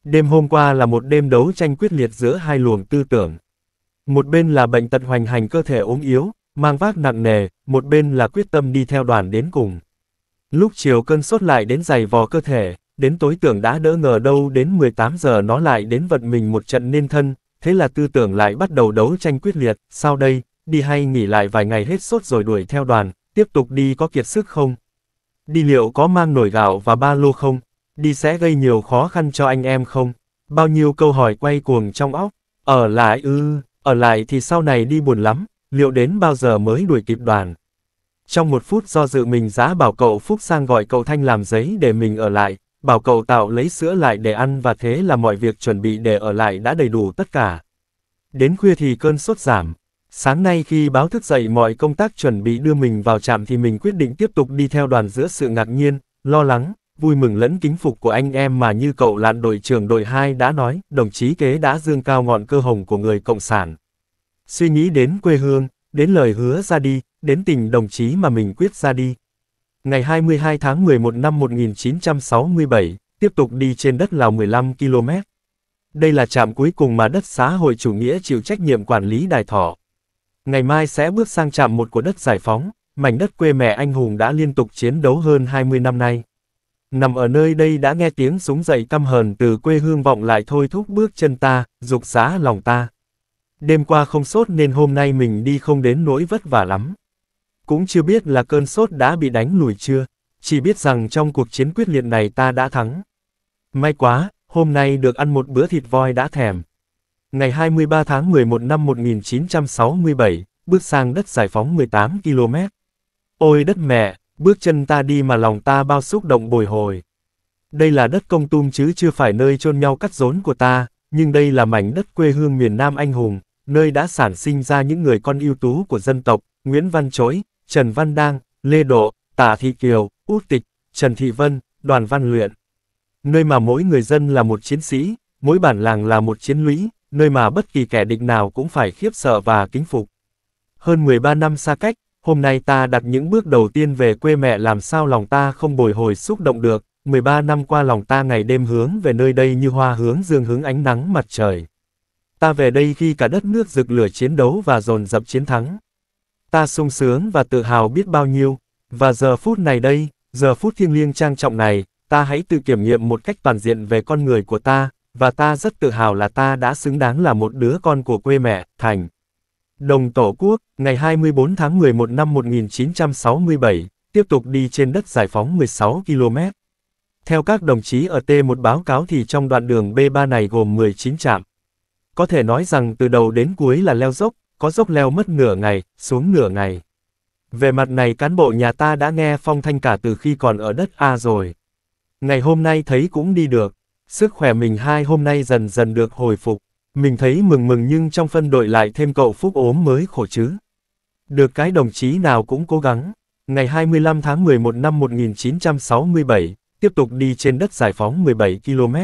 Đêm hôm qua là một đêm đấu tranh quyết liệt giữa hai luồng tư tưởng. Một bên là bệnh tật hoành hành cơ thể ốm yếu, mang vác nặng nề, một bên là quyết tâm đi theo đoàn đến cùng. Lúc chiều cơn sốt lại đến dày vò cơ thể, đến tối tưởng đã đỡ ngờ đâu đến 18 giờ nó lại đến vận mình một trận nên thân, thế là tư tưởng lại bắt đầu đấu tranh quyết liệt, sau đây, đi hay nghỉ lại vài ngày hết sốt rồi đuổi theo đoàn, tiếp tục đi có kiệt sức không? Đi liệu có mang nổi gạo và ba lô không? Đi sẽ gây nhiều khó khăn cho anh em không? Bao nhiêu câu hỏi quay cuồng trong óc. Ở lại ư, ở lại thì sau này đi buồn lắm, liệu đến bao giờ mới đuổi kịp đoàn? Trong một phút do dự mình giá bảo cậu Phúc sang gọi cậu Thanh làm giấy để mình ở lại, bảo cậu tạo lấy sữa lại để ăn và thế là mọi việc chuẩn bị để ở lại đã đầy đủ tất cả. Đến khuya thì cơn sốt giảm, Sáng nay khi báo thức dậy mọi công tác chuẩn bị đưa mình vào trạm thì mình quyết định tiếp tục đi theo đoàn giữa sự ngạc nhiên, lo lắng, vui mừng lẫn kính phục của anh em mà như cậu lạn đội trưởng đội 2 đã nói, đồng chí kế đã dương cao ngọn cơ hồng của người Cộng sản. Suy nghĩ đến quê hương, đến lời hứa ra đi, đến tình đồng chí mà mình quyết ra đi. Ngày 22 tháng 11 năm 1967, tiếp tục đi trên đất Lào 15 km. Đây là trạm cuối cùng mà đất xã hội chủ nghĩa chịu trách nhiệm quản lý đài thọ Ngày mai sẽ bước sang chạm một của đất giải phóng, mảnh đất quê mẹ anh hùng đã liên tục chiến đấu hơn 20 năm nay. Nằm ở nơi đây đã nghe tiếng súng dậy căm hờn từ quê hương vọng lại thôi thúc bước chân ta, dục xá lòng ta. Đêm qua không sốt nên hôm nay mình đi không đến nỗi vất vả lắm. Cũng chưa biết là cơn sốt đã bị đánh lùi chưa, chỉ biết rằng trong cuộc chiến quyết liệt này ta đã thắng. May quá, hôm nay được ăn một bữa thịt voi đã thèm ngày 23 tháng 11 năm 1967, bước sang đất giải phóng 18 km. Ôi đất mẹ, bước chân ta đi mà lòng ta bao xúc động bồi hồi. Đây là đất công tum chứ chưa phải nơi chôn nhau cắt rốn của ta, nhưng đây là mảnh đất quê hương miền Nam anh hùng, nơi đã sản sinh ra những người con ưu tú của dân tộc, Nguyễn Văn Chối, Trần Văn Đang, Lê Độ, Tả Thị Kiều, Út Tịch, Trần Thị Vân, Đoàn Văn Luyện. Nơi mà mỗi người dân là một chiến sĩ, mỗi bản làng là một chiến lũy, nơi mà bất kỳ kẻ địch nào cũng phải khiếp sợ và kính phục. Hơn 13 năm xa cách, hôm nay ta đặt những bước đầu tiên về quê mẹ làm sao lòng ta không bồi hồi xúc động được, 13 năm qua lòng ta ngày đêm hướng về nơi đây như hoa hướng dương hướng ánh nắng mặt trời. Ta về đây khi cả đất nước rực lửa chiến đấu và dồn dập chiến thắng. Ta sung sướng và tự hào biết bao nhiêu, và giờ phút này đây, giờ phút thiêng liêng trang trọng này, ta hãy tự kiểm nghiệm một cách toàn diện về con người của ta, và ta rất tự hào là ta đã xứng đáng là một đứa con của quê mẹ, thành. Đồng Tổ quốc, ngày 24 tháng 11 năm 1967, tiếp tục đi trên đất giải phóng 16 km. Theo các đồng chí ở T1 báo cáo thì trong đoạn đường B3 này gồm 19 trạm. Có thể nói rằng từ đầu đến cuối là leo dốc, có dốc leo mất nửa ngày, xuống nửa ngày. Về mặt này cán bộ nhà ta đã nghe phong thanh cả từ khi còn ở đất A rồi. Ngày hôm nay thấy cũng đi được. Sức khỏe mình hai hôm nay dần dần được hồi phục. Mình thấy mừng mừng nhưng trong phân đội lại thêm cậu Phúc ốm mới khổ chứ. Được cái đồng chí nào cũng cố gắng. Ngày 25 tháng 11 năm 1967, tiếp tục đi trên đất giải phóng 17 km.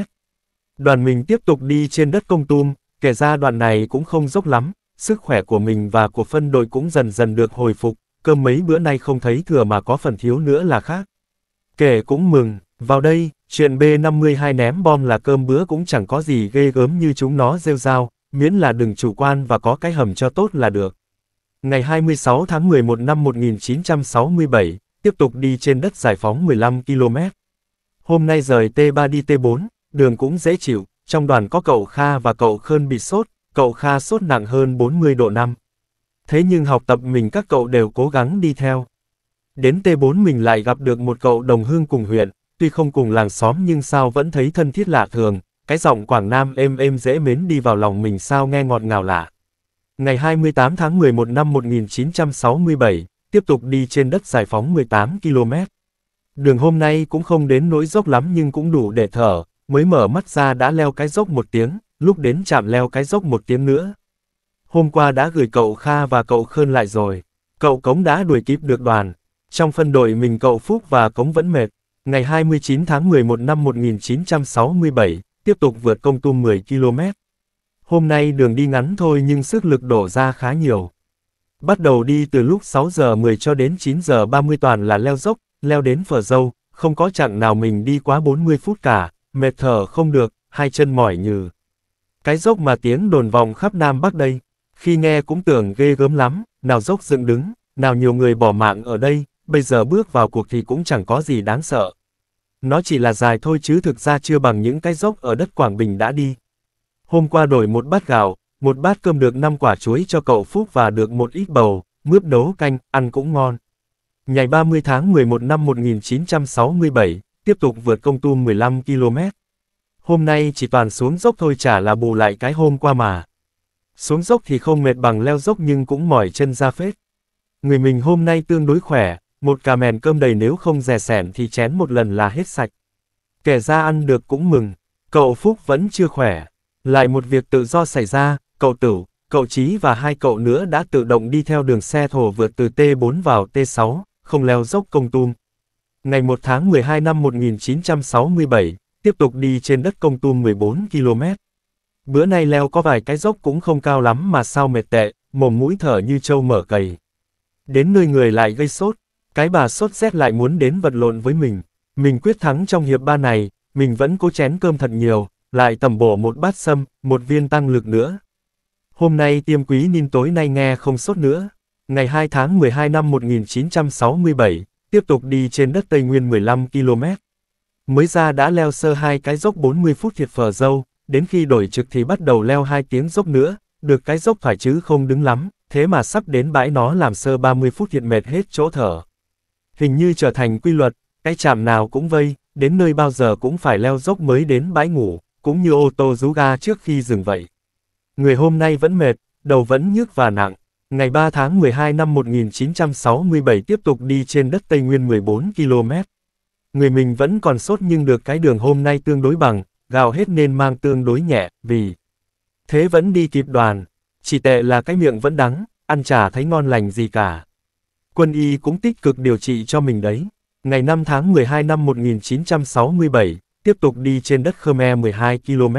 Đoàn mình tiếp tục đi trên đất công tum, kể ra đoạn này cũng không dốc lắm, sức khỏe của mình và của phân đội cũng dần dần được hồi phục, cơm mấy bữa nay không thấy thừa mà có phần thiếu nữa là khác. Kể cũng mừng, vào đây, Chuyện B-52 ném bom là cơm bữa cũng chẳng có gì ghê gớm như chúng nó rêu rao, miễn là đừng chủ quan và có cái hầm cho tốt là được. Ngày 26 tháng 11 năm 1967, tiếp tục đi trên đất giải phóng 15 km. Hôm nay rời T3 đi T4, đường cũng dễ chịu, trong đoàn có cậu Kha và cậu Khơn bị sốt, cậu Kha sốt nặng hơn 40 độ 5. Thế nhưng học tập mình các cậu đều cố gắng đi theo. Đến T4 mình lại gặp được một cậu đồng hương cùng huyện, tuy không cùng làng xóm nhưng sao vẫn thấy thân thiết lạ thường, cái giọng Quảng Nam êm êm dễ mến đi vào lòng mình sao nghe ngọt ngào lạ. Ngày 28 tháng 11 năm 1967, tiếp tục đi trên đất giải phóng 18 km. Đường hôm nay cũng không đến nỗi dốc lắm nhưng cũng đủ để thở, mới mở mắt ra đã leo cái dốc một tiếng, lúc đến chạm leo cái dốc một tiếng nữa. Hôm qua đã gửi cậu Kha và cậu Khơn lại rồi, cậu Cống đã đuổi kịp được đoàn, trong phân đội mình cậu Phúc và Cống vẫn mệt, Ngày 29 tháng 11 năm 1967, tiếp tục vượt công tu 10 km. Hôm nay đường đi ngắn thôi nhưng sức lực đổ ra khá nhiều. Bắt đầu đi từ lúc 6 giờ 10 cho đến 9 giờ 30 toàn là leo dốc, leo đến phở dâu, không có chặng nào mình đi quá 40 phút cả, mệt thở không được, hai chân mỏi nhừ. Cái dốc mà tiếng đồn vòng khắp Nam Bắc đây, khi nghe cũng tưởng ghê gớm lắm, nào dốc dựng đứng, nào nhiều người bỏ mạng ở đây, bây giờ bước vào cuộc thì cũng chẳng có gì đáng sợ. Nó chỉ là dài thôi chứ thực ra chưa bằng những cái dốc ở đất Quảng Bình đã đi. Hôm qua đổi một bát gạo, một bát cơm được 5 quả chuối cho cậu Phúc và được một ít bầu, mướp nấu canh, ăn cũng ngon. Ngày 30 tháng 11 năm 1967, tiếp tục vượt công tu 15 km. Hôm nay chỉ toàn xuống dốc thôi chả là bù lại cái hôm qua mà. Xuống dốc thì không mệt bằng leo dốc nhưng cũng mỏi chân ra phết. Người mình hôm nay tương đối khỏe, một cà mèn cơm đầy nếu không rẻ sẻn thì chén một lần là hết sạch. Kẻ ra ăn được cũng mừng, cậu Phúc vẫn chưa khỏe. Lại một việc tự do xảy ra, cậu tử, cậu Chí và hai cậu nữa đã tự động đi theo đường xe thổ vượt từ T4 vào T6, không leo dốc công tum. Ngày 1 tháng 12 năm 1967, tiếp tục đi trên đất công tum 14 km. Bữa nay leo có vài cái dốc cũng không cao lắm mà sao mệt tệ, mồm mũi thở như trâu mở cầy. Đến nơi người lại gây sốt, cái bà sốt rét lại muốn đến vật lộn với mình. Mình quyết thắng trong hiệp ba này, mình vẫn cố chén cơm thật nhiều, lại tẩm bổ một bát sâm, một viên tăng lực nữa. Hôm nay tiêm quý nên tối nay nghe không sốt nữa. Ngày 2 tháng 12 năm 1967, tiếp tục đi trên đất Tây Nguyên 15 km. Mới ra đã leo sơ hai cái dốc 40 phút thiệt phở dâu, đến khi đổi trực thì bắt đầu leo hai tiếng dốc nữa, được cái dốc phải chứ không đứng lắm, thế mà sắp đến bãi nó làm sơ 30 phút thiệt mệt hết chỗ thở hình như trở thành quy luật, cái chạm nào cũng vây, đến nơi bao giờ cũng phải leo dốc mới đến bãi ngủ, cũng như ô tô rú ga trước khi dừng vậy. Người hôm nay vẫn mệt, đầu vẫn nhức và nặng. Ngày 3 tháng 12 năm 1967 tiếp tục đi trên đất Tây Nguyên 14 km. Người mình vẫn còn sốt nhưng được cái đường hôm nay tương đối bằng, gào hết nên mang tương đối nhẹ, vì thế vẫn đi kịp đoàn. Chỉ tệ là cái miệng vẫn đắng, ăn chả thấy ngon lành gì cả quân y cũng tích cực điều trị cho mình đấy. Ngày 5 tháng 12 năm 1967, tiếp tục đi trên đất Khmer 12 km.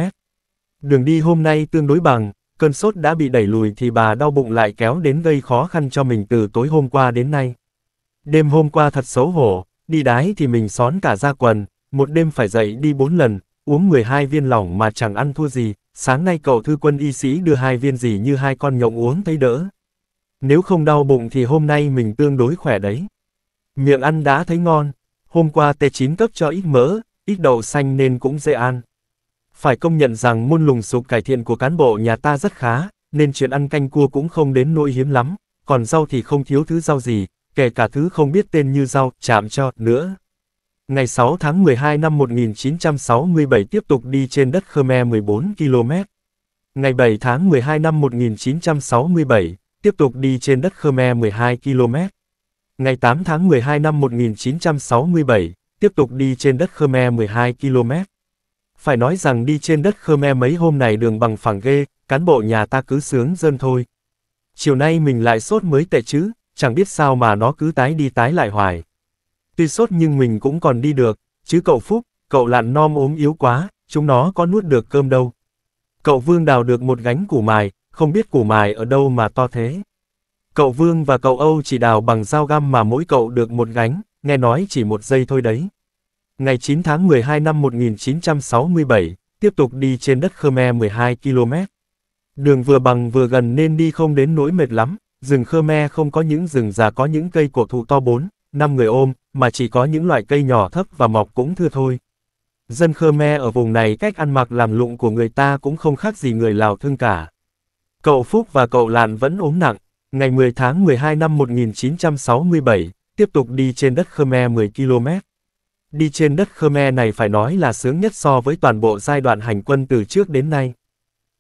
Đường đi hôm nay tương đối bằng, cơn sốt đã bị đẩy lùi thì bà đau bụng lại kéo đến gây khó khăn cho mình từ tối hôm qua đến nay. Đêm hôm qua thật xấu hổ, đi đái thì mình xón cả ra quần, một đêm phải dậy đi 4 lần, uống 12 viên lỏng mà chẳng ăn thua gì, sáng nay cậu thư quân y sĩ đưa hai viên gì như hai con nhộng uống thấy đỡ, nếu không đau bụng thì hôm nay mình tương đối khỏe đấy. Miệng ăn đã thấy ngon, hôm qua T9 cấp cho ít mỡ, ít đậu xanh nên cũng dễ ăn. Phải công nhận rằng môn lùng sục cải thiện của cán bộ nhà ta rất khá, nên chuyện ăn canh cua cũng không đến nỗi hiếm lắm, còn rau thì không thiếu thứ rau gì, kể cả thứ không biết tên như rau, chạm cho, nữa. Ngày 6 tháng 12 năm 1967 tiếp tục đi trên đất Khmer 14 km. Ngày 7 tháng 12 năm 1967, tiếp tục đi trên đất Khmer 12 km. Ngày 8 tháng 12 năm 1967, tiếp tục đi trên đất Khmer 12 km. Phải nói rằng đi trên đất Khmer mấy hôm này đường bằng phẳng ghê, cán bộ nhà ta cứ sướng dân thôi. Chiều nay mình lại sốt mới tệ chứ, chẳng biết sao mà nó cứ tái đi tái lại hoài. Tuy sốt nhưng mình cũng còn đi được, chứ cậu Phúc, cậu lạn non ốm yếu quá, chúng nó có nuốt được cơm đâu. Cậu Vương đào được một gánh củ mài, không biết củ mài ở đâu mà to thế. Cậu Vương và cậu Âu chỉ đào bằng dao găm mà mỗi cậu được một gánh, nghe nói chỉ một giây thôi đấy. Ngày 9 tháng 12 năm 1967, tiếp tục đi trên đất Khmer 12 km. Đường vừa bằng vừa gần nên đi không đến nỗi mệt lắm, rừng Khmer không có những rừng già có những cây cổ thụ to 4, 5 người ôm, mà chỉ có những loại cây nhỏ thấp và mọc cũng thưa thôi. Dân Khmer ở vùng này cách ăn mặc làm lụng của người ta cũng không khác gì người Lào thương cả. Cậu Phúc và cậu Lạn vẫn ốm nặng. Ngày 10 tháng 12 năm 1967, tiếp tục đi trên đất Khmer 10 km. Đi trên đất Khmer này phải nói là sướng nhất so với toàn bộ giai đoạn hành quân từ trước đến nay.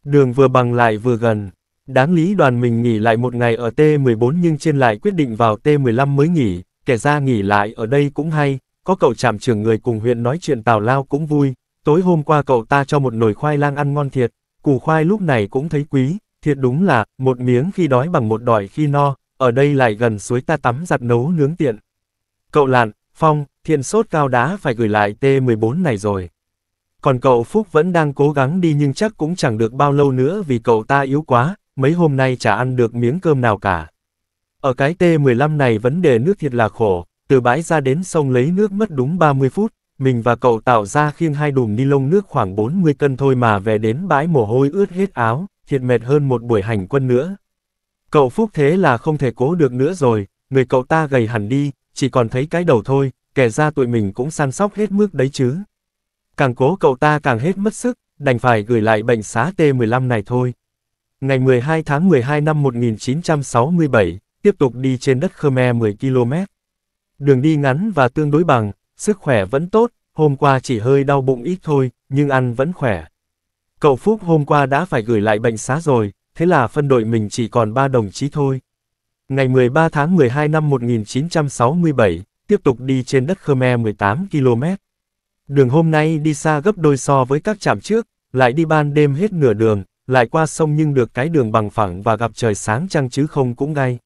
Đường vừa bằng lại vừa gần. Đáng lý đoàn mình nghỉ lại một ngày ở T14 nhưng trên lại quyết định vào T15 mới nghỉ, Kẻ ra nghỉ lại ở đây cũng hay, có cậu trạm trưởng người cùng huyện nói chuyện tào lao cũng vui, tối hôm qua cậu ta cho một nồi khoai lang ăn ngon thiệt, củ khoai lúc này cũng thấy quý, Thiệt đúng là, một miếng khi đói bằng một đòi khi no, ở đây lại gần suối ta tắm giặt nấu nướng tiện. Cậu Lạn, Phong, thiện sốt cao đá phải gửi lại T14 này rồi. Còn cậu Phúc vẫn đang cố gắng đi nhưng chắc cũng chẳng được bao lâu nữa vì cậu ta yếu quá, mấy hôm nay chả ăn được miếng cơm nào cả. Ở cái T15 này vấn đề nước thiệt là khổ, từ bãi ra đến sông lấy nước mất đúng 30 phút, mình và cậu tạo ra khiêng hai đùm ni lông nước khoảng 40 cân thôi mà về đến bãi mồ hôi ướt hết áo thiệt mệt hơn một buổi hành quân nữa. Cậu Phúc thế là không thể cố được nữa rồi, người cậu ta gầy hẳn đi, chỉ còn thấy cái đầu thôi, kẻ ra tụi mình cũng săn sóc hết mức đấy chứ. Càng cố cậu ta càng hết mất sức, đành phải gửi lại bệnh xá T15 này thôi. Ngày 12 tháng 12 năm 1967, tiếp tục đi trên đất Khmer 10 km. Đường đi ngắn và tương đối bằng, sức khỏe vẫn tốt, hôm qua chỉ hơi đau bụng ít thôi, nhưng ăn vẫn khỏe. Cậu Phúc hôm qua đã phải gửi lại bệnh xá rồi, thế là phân đội mình chỉ còn 3 đồng chí thôi. Ngày 13 tháng 12 năm 1967, tiếp tục đi trên đất Khmer 18 km. Đường hôm nay đi xa gấp đôi so với các trạm trước, lại đi ban đêm hết nửa đường, lại qua sông nhưng được cái đường bằng phẳng và gặp trời sáng trăng chứ không cũng ngay.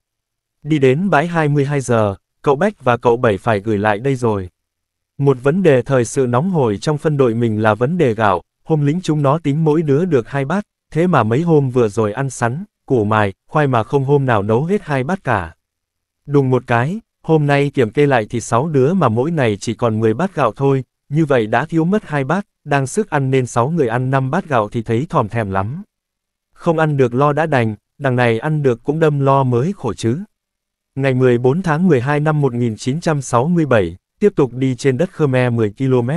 Đi đến bãi 22 giờ, cậu Bách và cậu Bảy phải gửi lại đây rồi. Một vấn đề thời sự nóng hổi trong phân đội mình là vấn đề gạo, hôm lính chúng nó tính mỗi đứa được hai bát, thế mà mấy hôm vừa rồi ăn sắn, củ mài, khoai mà không hôm nào nấu hết hai bát cả. Đùng một cái, hôm nay kiểm kê lại thì sáu đứa mà mỗi ngày chỉ còn 10 bát gạo thôi, như vậy đã thiếu mất hai bát, đang sức ăn nên sáu người ăn năm bát gạo thì thấy thòm thèm lắm. Không ăn được lo đã đành, đằng này ăn được cũng đâm lo mới khổ chứ. Ngày 14 tháng 12 năm 1967, tiếp tục đi trên đất Khmer 10 km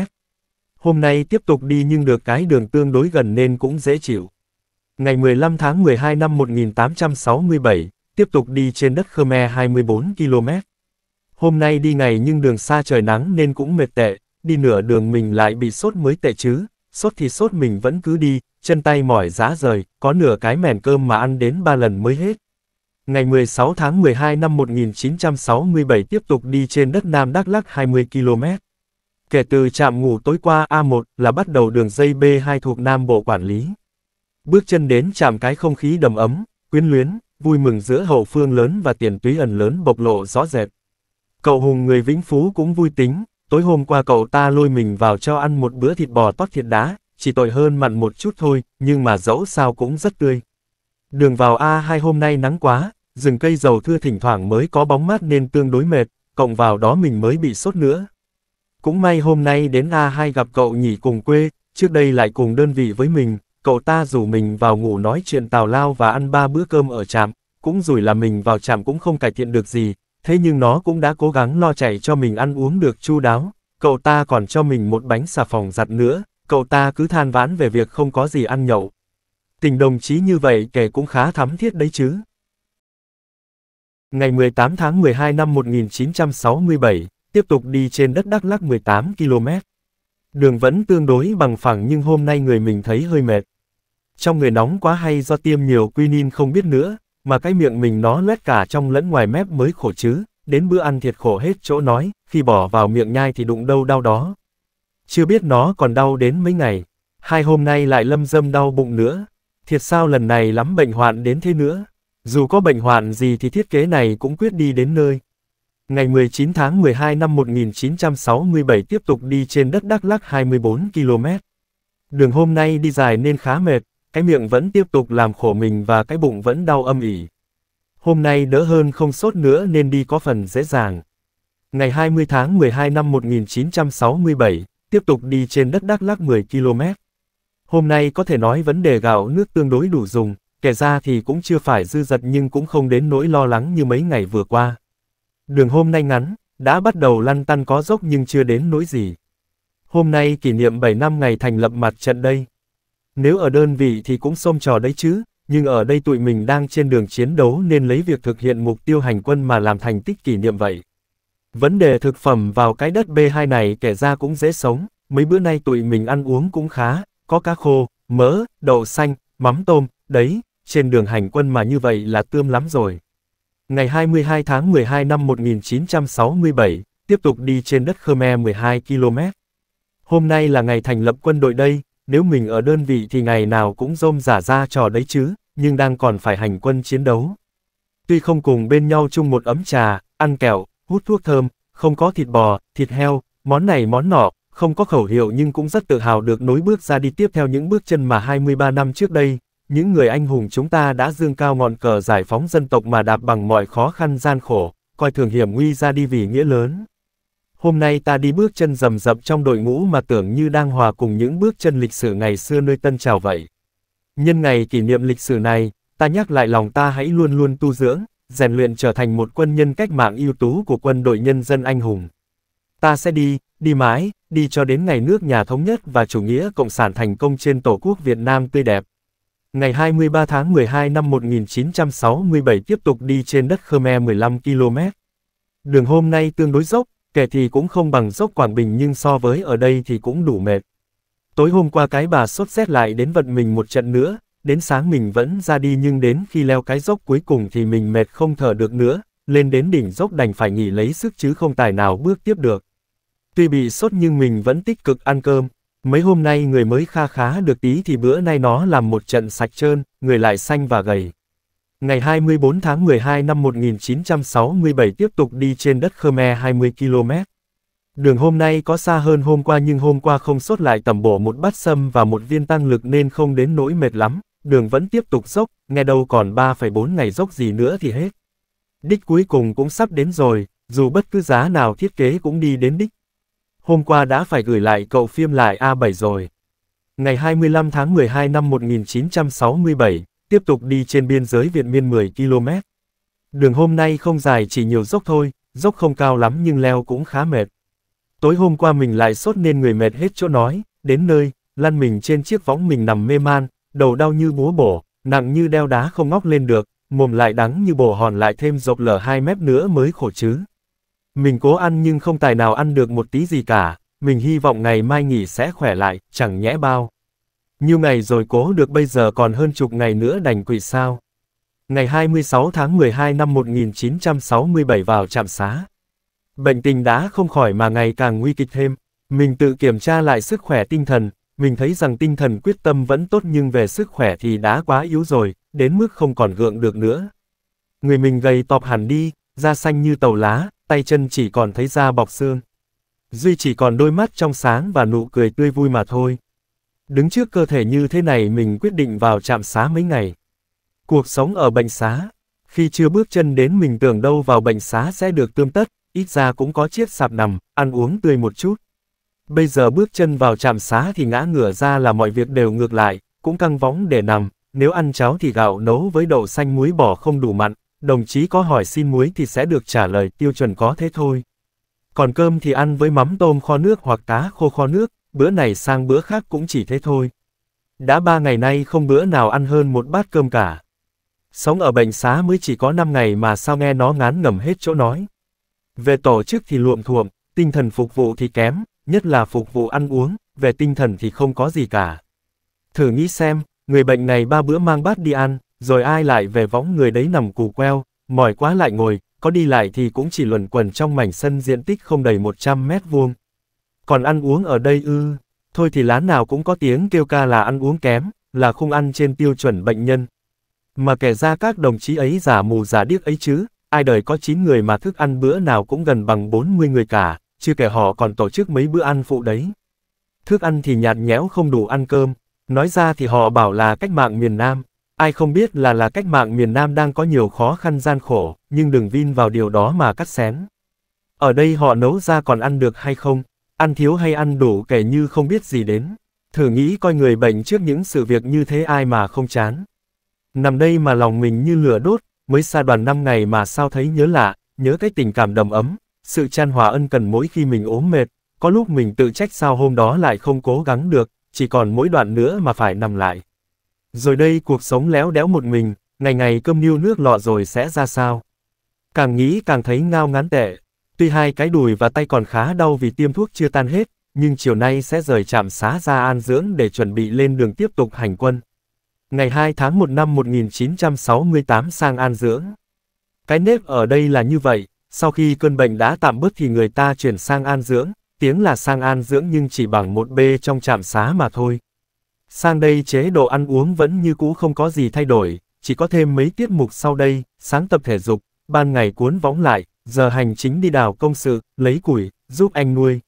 hôm nay tiếp tục đi nhưng được cái đường tương đối gần nên cũng dễ chịu. Ngày 15 tháng 12 năm 1867, tiếp tục đi trên đất Khmer 24 km. Hôm nay đi ngày nhưng đường xa trời nắng nên cũng mệt tệ, đi nửa đường mình lại bị sốt mới tệ chứ, sốt thì sốt mình vẫn cứ đi, chân tay mỏi giá rời, có nửa cái mẻn cơm mà ăn đến ba lần mới hết. Ngày 16 tháng 12 năm 1967 tiếp tục đi trên đất Nam Đắk Lắc 20 km. Kể từ trạm ngủ tối qua A1 là bắt đầu đường dây B2 thuộc Nam Bộ quản lý. Bước chân đến trạm cái không khí đầm ấm, quyến luyến, vui mừng giữa hậu phương lớn và tiền túy ẩn lớn bộc lộ rõ rệt. Cậu Hùng người Vĩnh Phú cũng vui tính, tối hôm qua cậu ta lôi mình vào cho ăn một bữa thịt bò tót thịt đá, chỉ tội hơn mặn một chút thôi, nhưng mà dẫu sao cũng rất tươi. Đường vào A2 hôm nay nắng quá, rừng cây dầu thưa thỉnh thoảng mới có bóng mát nên tương đối mệt, cộng vào đó mình mới bị sốt nữa, cũng may hôm nay đến A2 gặp cậu nhỉ cùng quê, trước đây lại cùng đơn vị với mình, cậu ta rủ mình vào ngủ nói chuyện tào lao và ăn ba bữa cơm ở trạm, cũng rủi là mình vào trạm cũng không cải thiện được gì, thế nhưng nó cũng đã cố gắng lo chạy cho mình ăn uống được chu đáo, cậu ta còn cho mình một bánh xà phòng giặt nữa, cậu ta cứ than vãn về việc không có gì ăn nhậu. Tình đồng chí như vậy kể cũng khá thắm thiết đấy chứ. Ngày 18 tháng 12 năm 1967, tiếp tục đi trên đất Đắk Lắc 18 km. Đường vẫn tương đối bằng phẳng nhưng hôm nay người mình thấy hơi mệt. Trong người nóng quá hay do tiêm nhiều quinin không biết nữa, mà cái miệng mình nó loét cả trong lẫn ngoài mép mới khổ chứ, đến bữa ăn thiệt khổ hết chỗ nói, khi bỏ vào miệng nhai thì đụng đâu đau đó. Chưa biết nó còn đau đến mấy ngày, hai hôm nay lại lâm dâm đau bụng nữa, thiệt sao lần này lắm bệnh hoạn đến thế nữa. Dù có bệnh hoạn gì thì thiết kế này cũng quyết đi đến nơi. Ngày 19 tháng 12 năm 1967 tiếp tục đi trên đất Đắk Lắc 24 km. Đường hôm nay đi dài nên khá mệt, cái miệng vẫn tiếp tục làm khổ mình và cái bụng vẫn đau âm ỉ. Hôm nay đỡ hơn không sốt nữa nên đi có phần dễ dàng. Ngày 20 tháng 12 năm 1967, tiếp tục đi trên đất Đắk Lắc 10 km. Hôm nay có thể nói vấn đề gạo nước tương đối đủ dùng, kể ra thì cũng chưa phải dư dật nhưng cũng không đến nỗi lo lắng như mấy ngày vừa qua. Đường hôm nay ngắn, đã bắt đầu lăn tăn có dốc nhưng chưa đến nỗi gì. Hôm nay kỷ niệm 7 năm ngày thành lập mặt trận đây. Nếu ở đơn vị thì cũng xôm trò đấy chứ, nhưng ở đây tụi mình đang trên đường chiến đấu nên lấy việc thực hiện mục tiêu hành quân mà làm thành tích kỷ niệm vậy. Vấn đề thực phẩm vào cái đất B2 này kể ra cũng dễ sống, mấy bữa nay tụi mình ăn uống cũng khá, có cá khô, mỡ, đậu xanh, mắm tôm, đấy, trên đường hành quân mà như vậy là tươm lắm rồi. Ngày 22 tháng 12 năm 1967, tiếp tục đi trên đất Khmer 12 km. Hôm nay là ngày thành lập quân đội đây, nếu mình ở đơn vị thì ngày nào cũng rôm giả ra trò đấy chứ, nhưng đang còn phải hành quân chiến đấu. Tuy không cùng bên nhau chung một ấm trà, ăn kẹo, hút thuốc thơm, không có thịt bò, thịt heo, món này món nọ, không có khẩu hiệu nhưng cũng rất tự hào được nối bước ra đi tiếp theo những bước chân mà 23 năm trước đây, những người anh hùng chúng ta đã dương cao ngọn cờ giải phóng dân tộc mà đạp bằng mọi khó khăn gian khổ, coi thường hiểm nguy ra đi vì nghĩa lớn. Hôm nay ta đi bước chân rầm rập trong đội ngũ mà tưởng như đang hòa cùng những bước chân lịch sử ngày xưa nơi Tân Trào vậy. Nhân ngày kỷ niệm lịch sử này, ta nhắc lại lòng ta hãy luôn luôn tu dưỡng, rèn luyện trở thành một quân nhân cách mạng ưu tú của quân đội nhân dân anh hùng. Ta sẽ đi, đi mãi, đi cho đến ngày nước nhà thống nhất và chủ nghĩa cộng sản thành công trên tổ quốc Việt Nam tươi đẹp. Ngày 23 tháng 12 năm 1967 tiếp tục đi trên đất Khmer 15 km. Đường hôm nay tương đối dốc, kẻ thì cũng không bằng dốc Quảng Bình nhưng so với ở đây thì cũng đủ mệt. Tối hôm qua cái bà sốt rét lại đến vận mình một trận nữa, đến sáng mình vẫn ra đi nhưng đến khi leo cái dốc cuối cùng thì mình mệt không thở được nữa, lên đến đỉnh dốc đành phải nghỉ lấy sức chứ không tài nào bước tiếp được. Tuy bị sốt nhưng mình vẫn tích cực ăn cơm, Mấy hôm nay người mới kha khá được tí thì bữa nay nó làm một trận sạch trơn, người lại xanh và gầy. Ngày 24 tháng 12 năm 1967 tiếp tục đi trên đất Khmer 20 km. Đường hôm nay có xa hơn hôm qua nhưng hôm qua không sốt lại tầm bổ một bát sâm và một viên tăng lực nên không đến nỗi mệt lắm, đường vẫn tiếp tục dốc, nghe đâu còn 3,4 ngày dốc gì nữa thì hết. Đích cuối cùng cũng sắp đến rồi, dù bất cứ giá nào thiết kế cũng đi đến đích, Hôm qua đã phải gửi lại cậu phim lại A7 rồi. Ngày 25 tháng 12 năm 1967, tiếp tục đi trên biên giới Việt Miên 10 km. Đường hôm nay không dài chỉ nhiều dốc thôi, dốc không cao lắm nhưng leo cũng khá mệt. Tối hôm qua mình lại sốt nên người mệt hết chỗ nói, đến nơi, lăn mình trên chiếc võng mình nằm mê man, đầu đau như búa bổ, nặng như đeo đá không ngóc lên được, mồm lại đắng như bổ hòn lại thêm dọc lở 2 mép nữa mới khổ chứ. Mình cố ăn nhưng không tài nào ăn được một tí gì cả, mình hy vọng ngày mai nghỉ sẽ khỏe lại, chẳng nhẽ bao. Như ngày rồi cố được bây giờ còn hơn chục ngày nữa đành quỵ sao. Ngày 26 tháng 12 năm 1967 vào trạm xá. Bệnh tình đã không khỏi mà ngày càng nguy kịch thêm. Mình tự kiểm tra lại sức khỏe tinh thần, mình thấy rằng tinh thần quyết tâm vẫn tốt nhưng về sức khỏe thì đã quá yếu rồi, đến mức không còn gượng được nữa. Người mình gầy tọp hẳn đi, da xanh như tàu lá, tay chân chỉ còn thấy da bọc xương. Duy chỉ còn đôi mắt trong sáng và nụ cười tươi vui mà thôi. Đứng trước cơ thể như thế này mình quyết định vào trạm xá mấy ngày. Cuộc sống ở bệnh xá, khi chưa bước chân đến mình tưởng đâu vào bệnh xá sẽ được tươm tất, ít ra cũng có chiếc sạp nằm, ăn uống tươi một chút. Bây giờ bước chân vào trạm xá thì ngã ngửa ra là mọi việc đều ngược lại, cũng căng vóng để nằm, nếu ăn cháo thì gạo nấu với đậu xanh muối bỏ không đủ mặn, Đồng chí có hỏi xin muối thì sẽ được trả lời tiêu chuẩn có thế thôi. Còn cơm thì ăn với mắm tôm kho nước hoặc cá khô kho nước, bữa này sang bữa khác cũng chỉ thế thôi. Đã ba ngày nay không bữa nào ăn hơn một bát cơm cả. Sống ở bệnh xá mới chỉ có 5 ngày mà sao nghe nó ngán ngẩm hết chỗ nói. Về tổ chức thì luộm thuộm, tinh thần phục vụ thì kém, nhất là phục vụ ăn uống, về tinh thần thì không có gì cả. Thử nghĩ xem, người bệnh này ba bữa mang bát đi ăn, rồi ai lại về võng người đấy nằm cù queo, mỏi quá lại ngồi, có đi lại thì cũng chỉ luẩn quẩn trong mảnh sân diện tích không đầy 100 mét vuông. Còn ăn uống ở đây ư, thôi thì lán nào cũng có tiếng kêu ca là ăn uống kém, là không ăn trên tiêu chuẩn bệnh nhân. Mà kể ra các đồng chí ấy giả mù giả điếc ấy chứ, ai đời có 9 người mà thức ăn bữa nào cũng gần bằng 40 người cả, chưa kể họ còn tổ chức mấy bữa ăn phụ đấy. Thức ăn thì nhạt nhẽo không đủ ăn cơm, nói ra thì họ bảo là cách mạng miền Nam, Ai không biết là là cách mạng miền Nam đang có nhiều khó khăn gian khổ, nhưng đừng vin vào điều đó mà cắt xén. Ở đây họ nấu ra còn ăn được hay không, ăn thiếu hay ăn đủ kể như không biết gì đến. Thử nghĩ coi người bệnh trước những sự việc như thế ai mà không chán. Nằm đây mà lòng mình như lửa đốt, mới xa đoàn năm ngày mà sao thấy nhớ lạ, nhớ cái tình cảm đầm ấm, sự chan hòa ân cần mỗi khi mình ốm mệt, có lúc mình tự trách sao hôm đó lại không cố gắng được, chỉ còn mỗi đoạn nữa mà phải nằm lại. Rồi đây cuộc sống léo đéo một mình, ngày ngày cơm niêu nước lọ rồi sẽ ra sao? Càng nghĩ càng thấy ngao ngán tệ. Tuy hai cái đùi và tay còn khá đau vì tiêm thuốc chưa tan hết, nhưng chiều nay sẽ rời trạm xá ra an dưỡng để chuẩn bị lên đường tiếp tục hành quân. Ngày 2 tháng 1 năm 1968 sang an dưỡng. Cái nếp ở đây là như vậy, sau khi cơn bệnh đã tạm bớt thì người ta chuyển sang an dưỡng, tiếng là sang an dưỡng nhưng chỉ bằng một b trong trạm xá mà thôi. Sang đây chế độ ăn uống vẫn như cũ không có gì thay đổi, chỉ có thêm mấy tiết mục sau đây, sáng tập thể dục, ban ngày cuốn võng lại, giờ hành chính đi đào công sự, lấy củi, giúp anh nuôi.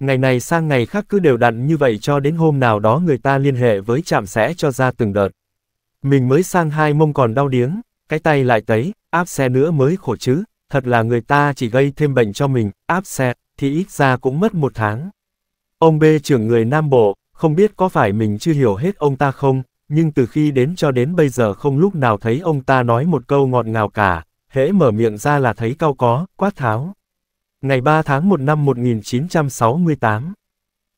Ngày này sang ngày khác cứ đều đặn như vậy cho đến hôm nào đó người ta liên hệ với chạm sẽ cho ra từng đợt. Mình mới sang hai mông còn đau điếng, cái tay lại tấy, áp xe nữa mới khổ chứ, thật là người ta chỉ gây thêm bệnh cho mình, áp xe, thì ít ra cũng mất một tháng. Ông B trưởng người Nam Bộ, không biết có phải mình chưa hiểu hết ông ta không, nhưng từ khi đến cho đến bây giờ không lúc nào thấy ông ta nói một câu ngọt ngào cả, hễ mở miệng ra là thấy cao có, quát tháo. Ngày 3 tháng 1 năm 1968.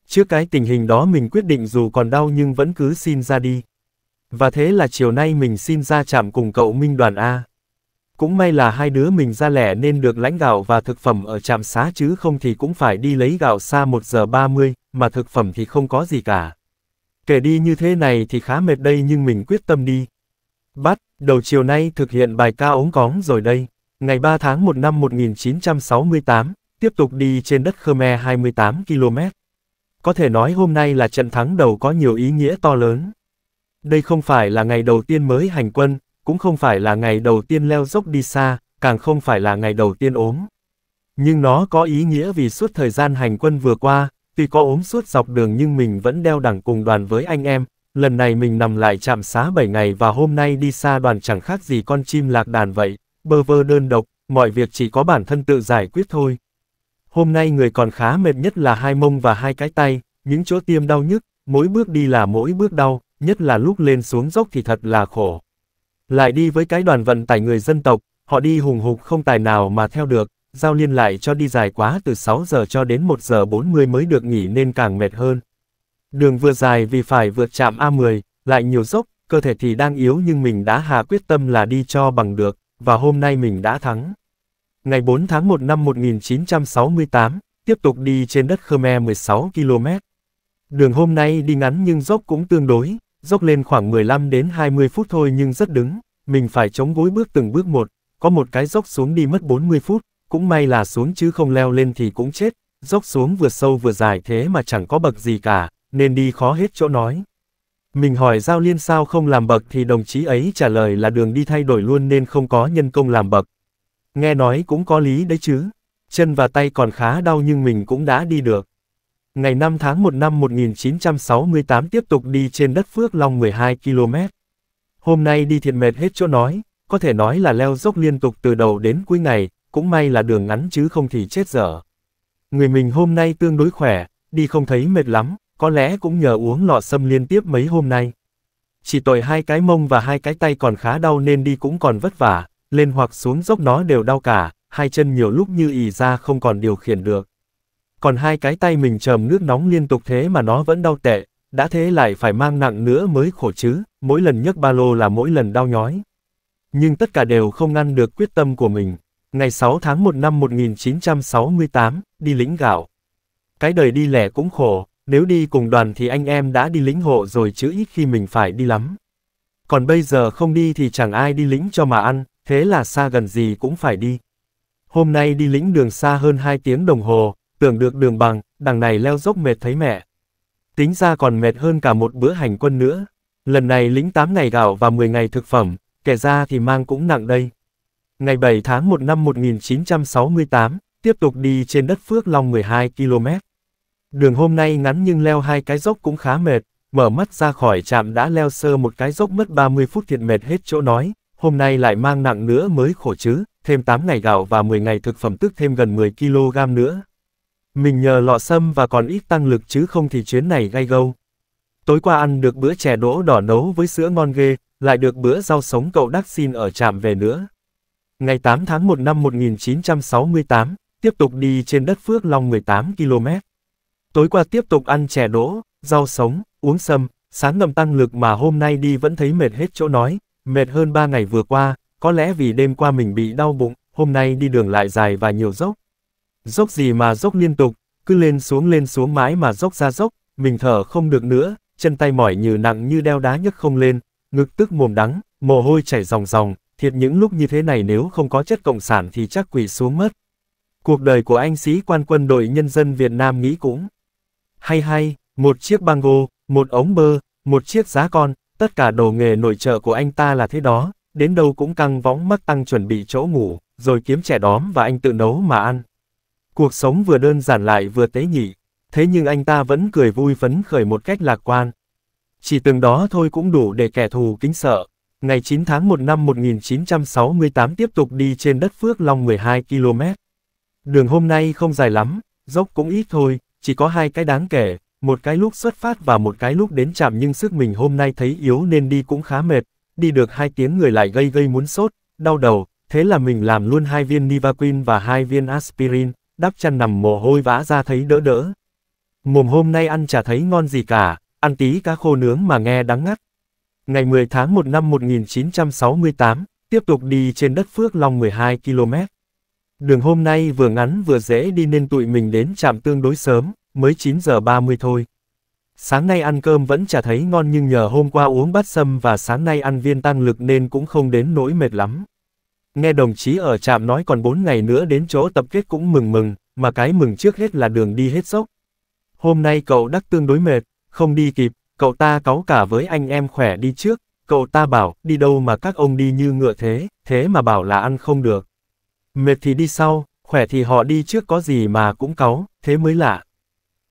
Trước cái tình hình đó mình quyết định dù còn đau nhưng vẫn cứ xin ra đi. Và thế là chiều nay mình xin ra chạm cùng cậu Minh Đoàn A. Cũng may là hai đứa mình ra lẻ nên được lãnh gạo và thực phẩm ở trạm xá chứ không thì cũng phải đi lấy gạo xa 1 giờ 30, mà thực phẩm thì không có gì cả. Kể đi như thế này thì khá mệt đây nhưng mình quyết tâm đi. Bắt, đầu chiều nay thực hiện bài ca ống cóng rồi đây. Ngày 3 tháng 1 năm 1968, tiếp tục đi trên đất Khmer 28 km. Có thể nói hôm nay là trận thắng đầu có nhiều ý nghĩa to lớn. Đây không phải là ngày đầu tiên mới hành quân, cũng không phải là ngày đầu tiên leo dốc đi xa, càng không phải là ngày đầu tiên ốm. Nhưng nó có ý nghĩa vì suốt thời gian hành quân vừa qua, tuy có ốm suốt dọc đường nhưng mình vẫn đeo đẳng cùng đoàn với anh em, lần này mình nằm lại chạm xá 7 ngày và hôm nay đi xa đoàn chẳng khác gì con chim lạc đàn vậy, bơ vơ đơn độc, mọi việc chỉ có bản thân tự giải quyết thôi. Hôm nay người còn khá mệt nhất là hai mông và hai cái tay, những chỗ tiêm đau nhức, mỗi bước đi là mỗi bước đau, nhất là lúc lên xuống dốc thì thật là khổ lại đi với cái đoàn vận tải người dân tộc, họ đi hùng hục không tài nào mà theo được, giao liên lại cho đi dài quá từ 6 giờ cho đến 1 giờ 40 mới được nghỉ nên càng mệt hơn. Đường vừa dài vì phải vượt trạm A10, lại nhiều dốc, cơ thể thì đang yếu nhưng mình đã hà quyết tâm là đi cho bằng được, và hôm nay mình đã thắng. Ngày 4 tháng 1 năm 1968, tiếp tục đi trên đất Khmer 16 km. Đường hôm nay đi ngắn nhưng dốc cũng tương đối, dốc lên khoảng 15 đến 20 phút thôi nhưng rất đứng, mình phải chống gối bước từng bước một, có một cái dốc xuống đi mất 40 phút, cũng may là xuống chứ không leo lên thì cũng chết, dốc xuống vừa sâu vừa dài thế mà chẳng có bậc gì cả, nên đi khó hết chỗ nói. Mình hỏi Giao Liên sao không làm bậc thì đồng chí ấy trả lời là đường đi thay đổi luôn nên không có nhân công làm bậc. Nghe nói cũng có lý đấy chứ, chân và tay còn khá đau nhưng mình cũng đã đi được ngày 5 tháng 1 năm 1968 tiếp tục đi trên đất Phước Long 12 km. Hôm nay đi thiệt mệt hết chỗ nói, có thể nói là leo dốc liên tục từ đầu đến cuối ngày, cũng may là đường ngắn chứ không thì chết dở. Người mình hôm nay tương đối khỏe, đi không thấy mệt lắm, có lẽ cũng nhờ uống lọ sâm liên tiếp mấy hôm nay. Chỉ tội hai cái mông và hai cái tay còn khá đau nên đi cũng còn vất vả, lên hoặc xuống dốc nó đều đau cả, hai chân nhiều lúc như ì ra không còn điều khiển được còn hai cái tay mình chầm nước nóng liên tục thế mà nó vẫn đau tệ, đã thế lại phải mang nặng nữa mới khổ chứ, mỗi lần nhấc ba lô là mỗi lần đau nhói. Nhưng tất cả đều không ngăn được quyết tâm của mình. Ngày 6 tháng 1 năm 1968, đi lính gạo. Cái đời đi lẻ cũng khổ, nếu đi cùng đoàn thì anh em đã đi lính hộ rồi chứ ít khi mình phải đi lắm. Còn bây giờ không đi thì chẳng ai đi lính cho mà ăn, thế là xa gần gì cũng phải đi. Hôm nay đi lính đường xa hơn 2 tiếng đồng hồ, tưởng được đường bằng, đằng này leo dốc mệt thấy mẹ. Tính ra còn mệt hơn cả một bữa hành quân nữa. Lần này lính 8 ngày gạo và 10 ngày thực phẩm, kẻ ra thì mang cũng nặng đây. Ngày 7 tháng 1 năm 1968, tiếp tục đi trên đất Phước Long 12 km. Đường hôm nay ngắn nhưng leo hai cái dốc cũng khá mệt, mở mắt ra khỏi trạm đã leo sơ một cái dốc mất 30 phút thiệt mệt hết chỗ nói, hôm nay lại mang nặng nữa mới khổ chứ, thêm 8 ngày gạo và 10 ngày thực phẩm tức thêm gần 10 kg nữa. Mình nhờ lọ sâm và còn ít tăng lực chứ không thì chuyến này gay gâu. Tối qua ăn được bữa chè đỗ đỏ nấu với sữa ngon ghê, lại được bữa rau sống cậu đắc xin ở trạm về nữa. Ngày 8 tháng 1 năm 1968, tiếp tục đi trên đất Phước Long 18 km. Tối qua tiếp tục ăn chè đỗ, rau sống, uống sâm, sáng ngầm tăng lực mà hôm nay đi vẫn thấy mệt hết chỗ nói, mệt hơn 3 ngày vừa qua, có lẽ vì đêm qua mình bị đau bụng, hôm nay đi đường lại dài và nhiều dốc. Dốc gì mà dốc liên tục, cứ lên xuống lên xuống mãi mà dốc ra dốc, mình thở không được nữa, chân tay mỏi như nặng như đeo đá nhấc không lên, ngực tức mồm đắng, mồ hôi chảy ròng ròng, thiệt những lúc như thế này nếu không có chất cộng sản thì chắc quỷ xuống mất. Cuộc đời của anh sĩ quan quân đội nhân dân Việt Nam nghĩ cũng hay hay, một chiếc băng gô, một ống bơ, một chiếc giá con, tất cả đồ nghề nội trợ của anh ta là thế đó, đến đâu cũng căng võng mắc tăng chuẩn bị chỗ ngủ, rồi kiếm trẻ đóm và anh tự nấu mà ăn. Cuộc sống vừa đơn giản lại vừa tế nhị, thế nhưng anh ta vẫn cười vui phấn khởi một cách lạc quan. Chỉ từng đó thôi cũng đủ để kẻ thù kính sợ. Ngày 9 tháng 1 năm 1968 tiếp tục đi trên đất Phước Long 12 km. Đường hôm nay không dài lắm, dốc cũng ít thôi, chỉ có hai cái đáng kể, một cái lúc xuất phát và một cái lúc đến chạm nhưng sức mình hôm nay thấy yếu nên đi cũng khá mệt, đi được hai tiếng người lại gây gây muốn sốt, đau đầu, thế là mình làm luôn hai viên Nivaquin và hai viên Aspirin đắp chăn nằm mồ hôi vã ra thấy đỡ đỡ. Mồm hôm nay ăn chả thấy ngon gì cả, ăn tí cá khô nướng mà nghe đắng ngắt. Ngày 10 tháng 1 năm 1968, tiếp tục đi trên đất Phước Long 12 km. Đường hôm nay vừa ngắn vừa dễ đi nên tụi mình đến trạm tương đối sớm, mới 9 giờ 30 thôi. Sáng nay ăn cơm vẫn chả thấy ngon nhưng nhờ hôm qua uống bát sâm và sáng nay ăn viên tăng lực nên cũng không đến nỗi mệt lắm. Nghe đồng chí ở trạm nói còn 4 ngày nữa đến chỗ tập kết cũng mừng mừng, mà cái mừng trước hết là đường đi hết sốc. Hôm nay cậu đắc tương đối mệt, không đi kịp, cậu ta cáu cả với anh em khỏe đi trước, cậu ta bảo, đi đâu mà các ông đi như ngựa thế, thế mà bảo là ăn không được. Mệt thì đi sau, khỏe thì họ đi trước có gì mà cũng cáu, thế mới lạ.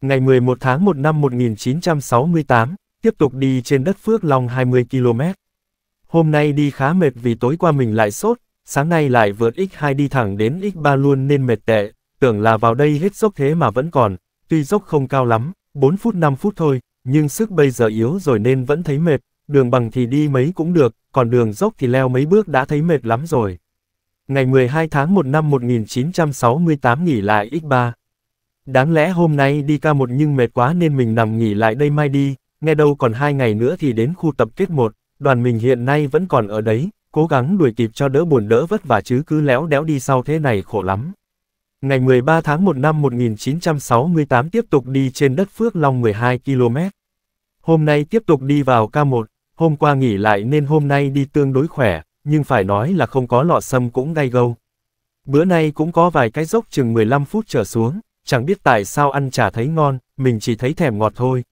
Ngày 11 tháng 1 năm 1968, tiếp tục đi trên đất Phước Long 20 km. Hôm nay đi khá mệt vì tối qua mình lại sốt, sáng nay lại vượt X2 đi thẳng đến X3 luôn nên mệt tệ, tưởng là vào đây hết dốc thế mà vẫn còn, tuy dốc không cao lắm, 4 phút 5 phút thôi, nhưng sức bây giờ yếu rồi nên vẫn thấy mệt, đường bằng thì đi mấy cũng được, còn đường dốc thì leo mấy bước đã thấy mệt lắm rồi. Ngày 12 tháng 1 năm 1968 nghỉ lại X3. Đáng lẽ hôm nay đi ca một nhưng mệt quá nên mình nằm nghỉ lại đây mai đi, nghe đâu còn hai ngày nữa thì đến khu tập kết một đoàn mình hiện nay vẫn còn ở đấy, Cố gắng đuổi kịp cho đỡ buồn đỡ vất vả chứ cứ léo đéo đi sau thế này khổ lắm. Ngày 13 tháng 1 năm 1968 tiếp tục đi trên đất Phước Long 12 km. Hôm nay tiếp tục đi vào ca 1 hôm qua nghỉ lại nên hôm nay đi tương đối khỏe, nhưng phải nói là không có lọ sâm cũng gay gâu. Bữa nay cũng có vài cái dốc chừng 15 phút trở xuống, chẳng biết tại sao ăn chả thấy ngon, mình chỉ thấy thèm ngọt thôi.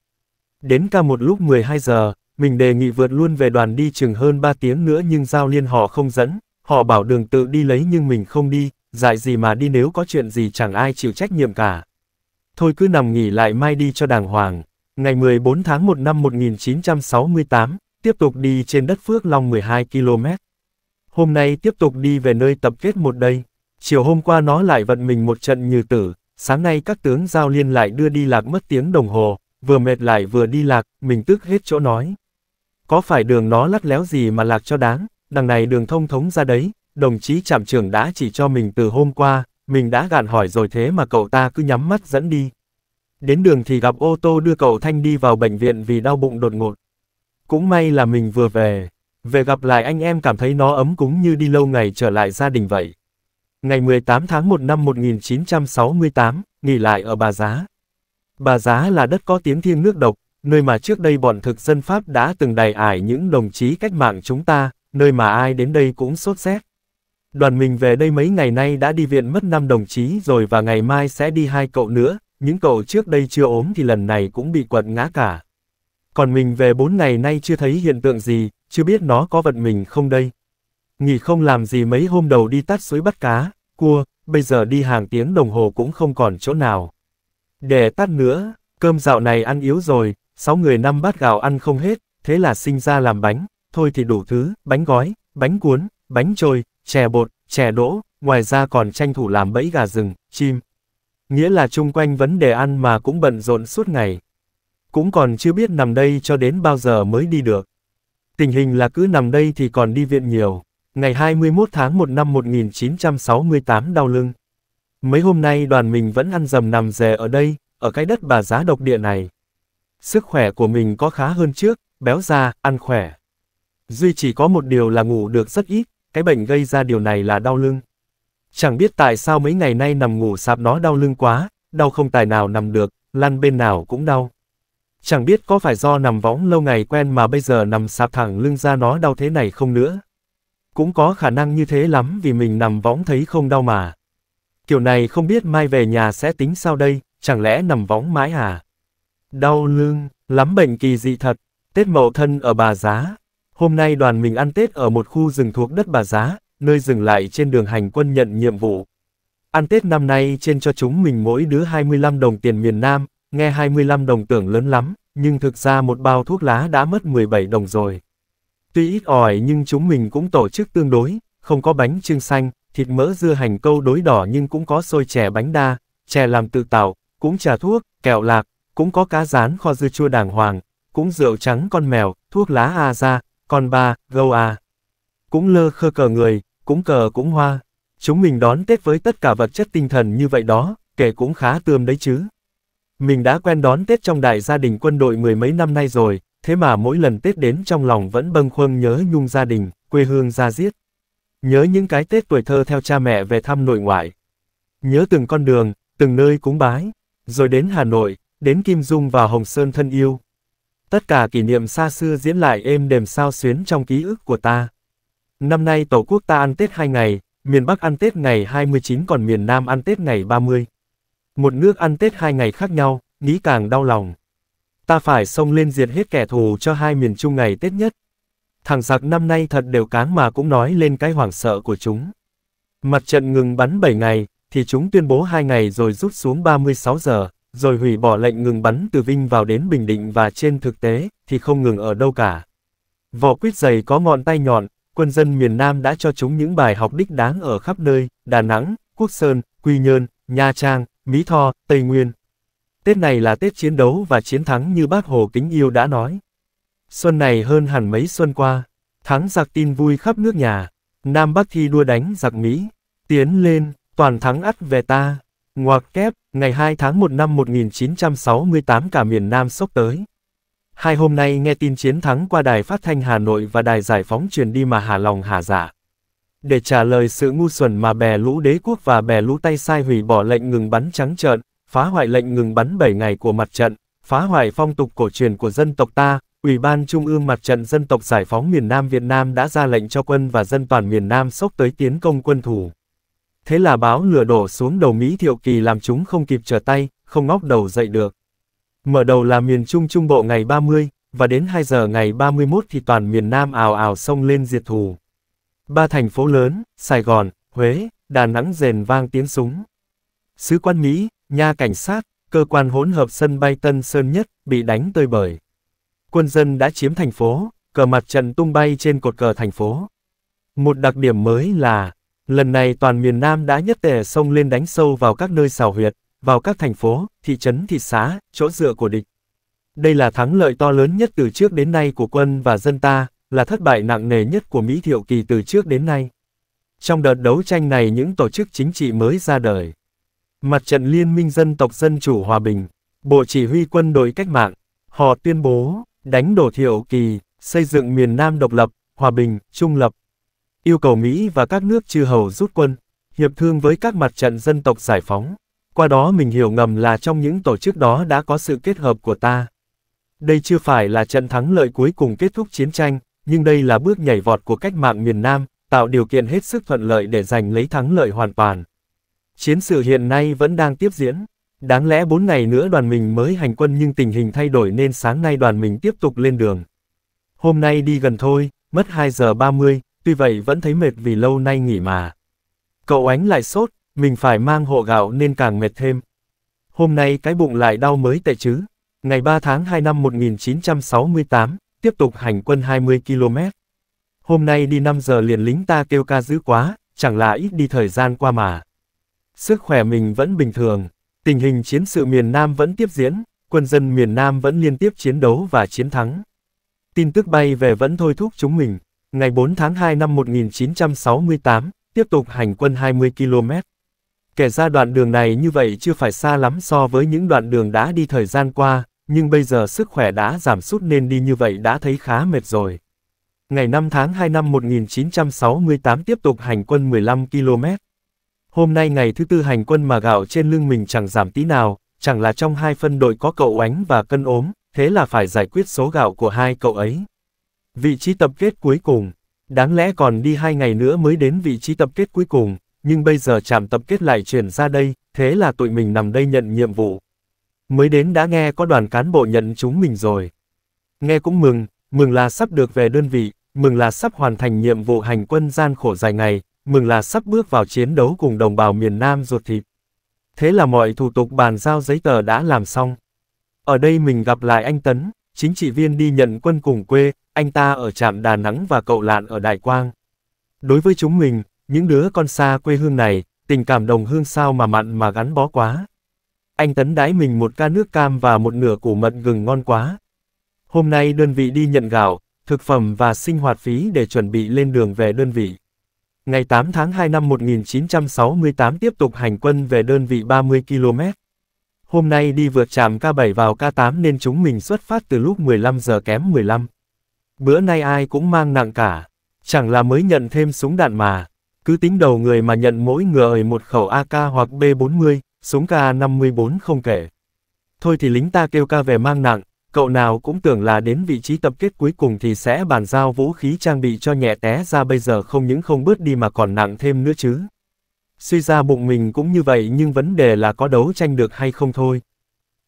Đến ca một lúc 12 giờ, mình đề nghị vượt luôn về đoàn đi chừng hơn 3 tiếng nữa nhưng giao liên họ không dẫn, họ bảo đường tự đi lấy nhưng mình không đi, dại gì mà đi nếu có chuyện gì chẳng ai chịu trách nhiệm cả. Thôi cứ nằm nghỉ lại mai đi cho đàng hoàng. Ngày 14 tháng 1 năm 1968, tiếp tục đi trên đất Phước Long 12 km. Hôm nay tiếp tục đi về nơi tập kết một đây. Chiều hôm qua nó lại vận mình một trận như tử, sáng nay các tướng giao liên lại đưa đi lạc mất tiếng đồng hồ, vừa mệt lại vừa đi lạc, mình tức hết chỗ nói. Có phải đường nó lắt léo gì mà lạc cho đáng, đằng này đường thông thống ra đấy, đồng chí trạm trưởng đã chỉ cho mình từ hôm qua, mình đã gạn hỏi rồi thế mà cậu ta cứ nhắm mắt dẫn đi. Đến đường thì gặp ô tô đưa cậu Thanh đi vào bệnh viện vì đau bụng đột ngột. Cũng may là mình vừa về, về gặp lại anh em cảm thấy nó ấm cúng như đi lâu ngày trở lại gia đình vậy. Ngày 18 tháng 1 năm 1968, nghỉ lại ở Bà Giá. Bà Giá là đất có tiếng thiêng nước độc, nơi mà trước đây bọn thực dân Pháp đã từng đày ải những đồng chí cách mạng chúng ta, nơi mà ai đến đây cũng sốt rét. Đoàn mình về đây mấy ngày nay đã đi viện mất 5 đồng chí rồi và ngày mai sẽ đi hai cậu nữa, những cậu trước đây chưa ốm thì lần này cũng bị quật ngã cả. Còn mình về 4 ngày nay chưa thấy hiện tượng gì, chưa biết nó có vận mình không đây. Nghỉ không làm gì mấy hôm đầu đi tắt suối bắt cá, cua, bây giờ đi hàng tiếng đồng hồ cũng không còn chỗ nào. Để tắt nữa, cơm dạo này ăn yếu rồi, Sáu người năm bát gạo ăn không hết, thế là sinh ra làm bánh, thôi thì đủ thứ, bánh gói, bánh cuốn, bánh trôi, chè bột, chè đỗ, ngoài ra còn tranh thủ làm bẫy gà rừng, chim. Nghĩa là chung quanh vấn đề ăn mà cũng bận rộn suốt ngày. Cũng còn chưa biết nằm đây cho đến bao giờ mới đi được. Tình hình là cứ nằm đây thì còn đi viện nhiều. Ngày 21 tháng 1 năm 1968 đau lưng. Mấy hôm nay đoàn mình vẫn ăn dầm nằm dè ở đây, ở cái đất bà giá độc địa này. Sức khỏe của mình có khá hơn trước, béo ra, ăn khỏe. Duy chỉ có một điều là ngủ được rất ít, cái bệnh gây ra điều này là đau lưng. Chẳng biết tại sao mấy ngày nay nằm ngủ sạp nó đau lưng quá, đau không tài nào nằm được, lăn bên nào cũng đau. Chẳng biết có phải do nằm võng lâu ngày quen mà bây giờ nằm sạp thẳng lưng ra nó đau thế này không nữa. Cũng có khả năng như thế lắm vì mình nằm võng thấy không đau mà. Kiểu này không biết mai về nhà sẽ tính sao đây, chẳng lẽ nằm võng mãi à? Đau lưng, lắm bệnh kỳ dị thật. Tết Mậu Thân ở Bà Giá. Hôm nay đoàn mình ăn Tết ở một khu rừng thuộc đất Bà Giá, nơi dừng lại trên đường hành quân nhận nhiệm vụ. Ăn Tết năm nay trên cho chúng mình mỗi đứa 25 đồng tiền miền Nam, nghe 25 đồng tưởng lớn lắm, nhưng thực ra một bao thuốc lá đã mất 17 đồng rồi. Tuy ít ỏi nhưng chúng mình cũng tổ chức tương đối, không có bánh trưng xanh, thịt mỡ dưa hành câu đối đỏ nhưng cũng có xôi chè bánh đa, chè làm tự tạo, cũng trà thuốc, kẹo lạc, cũng có cá rán kho dưa chua đàng hoàng, cũng rượu trắng con mèo, thuốc lá a ra, con ba, gâu a. Cũng lơ khơ cờ người, cũng cờ cũng hoa. Chúng mình đón Tết với tất cả vật chất tinh thần như vậy đó, kể cũng khá tươm đấy chứ. Mình đã quen đón Tết trong đại gia đình quân đội mười mấy năm nay rồi, thế mà mỗi lần Tết đến trong lòng vẫn bâng khuâng nhớ nhung gia đình, quê hương ra giết. Nhớ những cái Tết tuổi thơ theo cha mẹ về thăm nội ngoại. Nhớ từng con đường, từng nơi cúng bái. Rồi đến Hà Nội, đến Kim Dung và Hồng Sơn thân yêu. Tất cả kỷ niệm xa xưa diễn lại êm đềm sao xuyến trong ký ức của ta. Năm nay Tổ quốc ta ăn Tết hai ngày, miền Bắc ăn Tết ngày 29 còn miền Nam ăn Tết ngày 30. Một nước ăn Tết hai ngày khác nhau, nghĩ càng đau lòng. Ta phải xông lên diệt hết kẻ thù cho hai miền Trung ngày Tết nhất. Thằng giặc năm nay thật đều cáng mà cũng nói lên cái hoảng sợ của chúng. Mặt trận ngừng bắn 7 ngày, thì chúng tuyên bố hai ngày rồi rút xuống 36 giờ rồi hủy bỏ lệnh ngừng bắn từ Vinh vào đến Bình Định và trên thực tế, thì không ngừng ở đâu cả. Vỏ quýt dày có ngọn tay nhọn, quân dân miền Nam đã cho chúng những bài học đích đáng ở khắp nơi, Đà Nẵng, Quốc Sơn, Quy Nhơn, Nha Trang, Mỹ Tho, Tây Nguyên. Tết này là Tết chiến đấu và chiến thắng như bác Hồ Kính Yêu đã nói. Xuân này hơn hẳn mấy xuân qua, thắng giặc tin vui khắp nước nhà, Nam Bắc thi đua đánh giặc Mỹ, tiến lên, toàn thắng ắt về ta. Ngoặc kép, ngày 2 tháng 1 năm 1968 cả miền Nam sốc tới. Hai hôm nay nghe tin chiến thắng qua đài phát thanh Hà Nội và đài giải phóng truyền đi mà hà lòng hà giả. Dạ. Để trả lời sự ngu xuẩn mà bè lũ đế quốc và bè lũ tay sai hủy bỏ lệnh ngừng bắn trắng trợn, phá hoại lệnh ngừng bắn 7 ngày của mặt trận, phá hoại phong tục cổ truyền của dân tộc ta, Ủy ban Trung ương Mặt trận Dân tộc Giải phóng miền Nam Việt Nam đã ra lệnh cho quân và dân toàn miền Nam sốc tới tiến công quân thủ. Thế là báo lửa đổ xuống đầu Mỹ Thiệu Kỳ làm chúng không kịp trở tay, không ngóc đầu dậy được. Mở đầu là miền Trung Trung Bộ ngày 30, và đến 2 giờ ngày 31 thì toàn miền Nam ào ào sông lên diệt thù. Ba thành phố lớn, Sài Gòn, Huế, Đà Nẵng rền vang tiếng súng. Sứ quan Mỹ, nhà cảnh sát, cơ quan hỗn hợp sân bay Tân Sơn Nhất bị đánh tơi bời. Quân dân đã chiếm thành phố, cờ mặt trận tung bay trên cột cờ thành phố. Một đặc điểm mới là, Lần này toàn miền Nam đã nhất tề xông lên đánh sâu vào các nơi xào huyệt, vào các thành phố, thị trấn thị xã, chỗ dựa của địch. Đây là thắng lợi to lớn nhất từ trước đến nay của quân và dân ta, là thất bại nặng nề nhất của Mỹ Thiệu Kỳ từ trước đến nay. Trong đợt đấu tranh này những tổ chức chính trị mới ra đời. Mặt trận Liên minh Dân tộc Dân chủ Hòa bình, Bộ Chỉ huy quân đội cách mạng, họ tuyên bố, đánh đổ Thiệu Kỳ, xây dựng miền Nam độc lập, hòa bình, trung lập, yêu cầu Mỹ và các nước chư hầu rút quân, hiệp thương với các mặt trận dân tộc giải phóng. Qua đó mình hiểu ngầm là trong những tổ chức đó đã có sự kết hợp của ta. Đây chưa phải là trận thắng lợi cuối cùng kết thúc chiến tranh, nhưng đây là bước nhảy vọt của cách mạng miền Nam, tạo điều kiện hết sức thuận lợi để giành lấy thắng lợi hoàn toàn. Chiến sự hiện nay vẫn đang tiếp diễn. Đáng lẽ 4 ngày nữa đoàn mình mới hành quân nhưng tình hình thay đổi nên sáng nay đoàn mình tiếp tục lên đường. Hôm nay đi gần thôi, mất 2 giờ 30, tuy vậy vẫn thấy mệt vì lâu nay nghỉ mà. Cậu ánh lại sốt, mình phải mang hộ gạo nên càng mệt thêm. Hôm nay cái bụng lại đau mới tệ chứ. Ngày 3 tháng 2 năm 1968, tiếp tục hành quân 20 km. Hôm nay đi 5 giờ liền lính ta kêu ca dữ quá, chẳng là ít đi thời gian qua mà. Sức khỏe mình vẫn bình thường, tình hình chiến sự miền Nam vẫn tiếp diễn, quân dân miền Nam vẫn liên tiếp chiến đấu và chiến thắng. Tin tức bay về vẫn thôi thúc chúng mình, Ngày 4 tháng 2 năm 1968, tiếp tục hành quân 20 km. Kể ra đoạn đường này như vậy chưa phải xa lắm so với những đoạn đường đã đi thời gian qua, nhưng bây giờ sức khỏe đã giảm sút nên đi như vậy đã thấy khá mệt rồi. Ngày 5 tháng 2 năm 1968 tiếp tục hành quân 15 km. Hôm nay ngày thứ tư hành quân mà gạo trên lưng mình chẳng giảm tí nào, chẳng là trong hai phân đội có cậu oánh và cân ốm, thế là phải giải quyết số gạo của hai cậu ấy. Vị trí tập kết cuối cùng. Đáng lẽ còn đi hai ngày nữa mới đến vị trí tập kết cuối cùng, nhưng bây giờ trạm tập kết lại chuyển ra đây, thế là tụi mình nằm đây nhận nhiệm vụ. Mới đến đã nghe có đoàn cán bộ nhận chúng mình rồi. Nghe cũng mừng, mừng là sắp được về đơn vị, mừng là sắp hoàn thành nhiệm vụ hành quân gian khổ dài ngày, mừng là sắp bước vào chiến đấu cùng đồng bào miền Nam ruột thịt. Thế là mọi thủ tục bàn giao giấy tờ đã làm xong. Ở đây mình gặp lại anh Tấn, chính trị viên đi nhận quân cùng quê, anh ta ở trạm Đà Nẵng và cậu Lạn ở Đại Quang. Đối với chúng mình, những đứa con xa quê hương này, tình cảm đồng hương sao mà mặn mà gắn bó quá. Anh Tấn đãi mình một ca nước cam và một nửa củ mận gừng ngon quá. Hôm nay đơn vị đi nhận gạo, thực phẩm và sinh hoạt phí để chuẩn bị lên đường về đơn vị. Ngày 8 tháng 2 năm 1968 tiếp tục hành quân về đơn vị 30 km. Hôm nay đi vượt trạm K7 vào K8 nên chúng mình xuất phát từ lúc 15 giờ kém 15 bữa nay ai cũng mang nặng cả. Chẳng là mới nhận thêm súng đạn mà. Cứ tính đầu người mà nhận mỗi người một khẩu AK hoặc B40, súng K54 không kể. Thôi thì lính ta kêu ca về mang nặng, cậu nào cũng tưởng là đến vị trí tập kết cuối cùng thì sẽ bàn giao vũ khí trang bị cho nhẹ té ra bây giờ không những không bớt đi mà còn nặng thêm nữa chứ. Suy ra bụng mình cũng như vậy nhưng vấn đề là có đấu tranh được hay không thôi.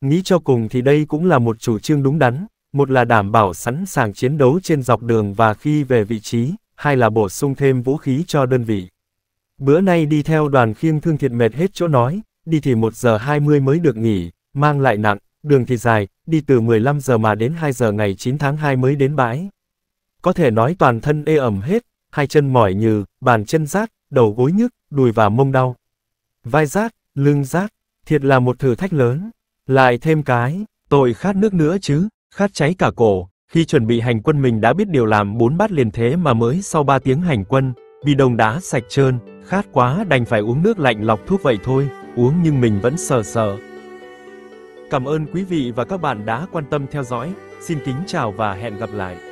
Nghĩ cho cùng thì đây cũng là một chủ trương đúng đắn, một là đảm bảo sẵn sàng chiến đấu trên dọc đường và khi về vị trí, hai là bổ sung thêm vũ khí cho đơn vị. Bữa nay đi theo đoàn khiêng thương thiệt mệt hết chỗ nói, đi thì 1 giờ 20 mới được nghỉ, mang lại nặng, đường thì dài, đi từ 15 giờ mà đến 2 giờ ngày 9 tháng 2 mới đến bãi. Có thể nói toàn thân ê ẩm hết, hai chân mỏi nhừ, bàn chân rát, đầu gối nhức, đùi và mông đau. Vai rát, lưng rát, thiệt là một thử thách lớn. Lại thêm cái, tội khát nước nữa chứ khát cháy cả cổ, khi chuẩn bị hành quân mình đã biết điều làm bốn bát liền thế mà mới sau 3 tiếng hành quân, vì đồng đá sạch trơn, khát quá đành phải uống nước lạnh lọc thuốc vậy thôi, uống nhưng mình vẫn sờ sờ. Cảm ơn quý vị và các bạn đã quan tâm theo dõi, xin kính chào và hẹn gặp lại.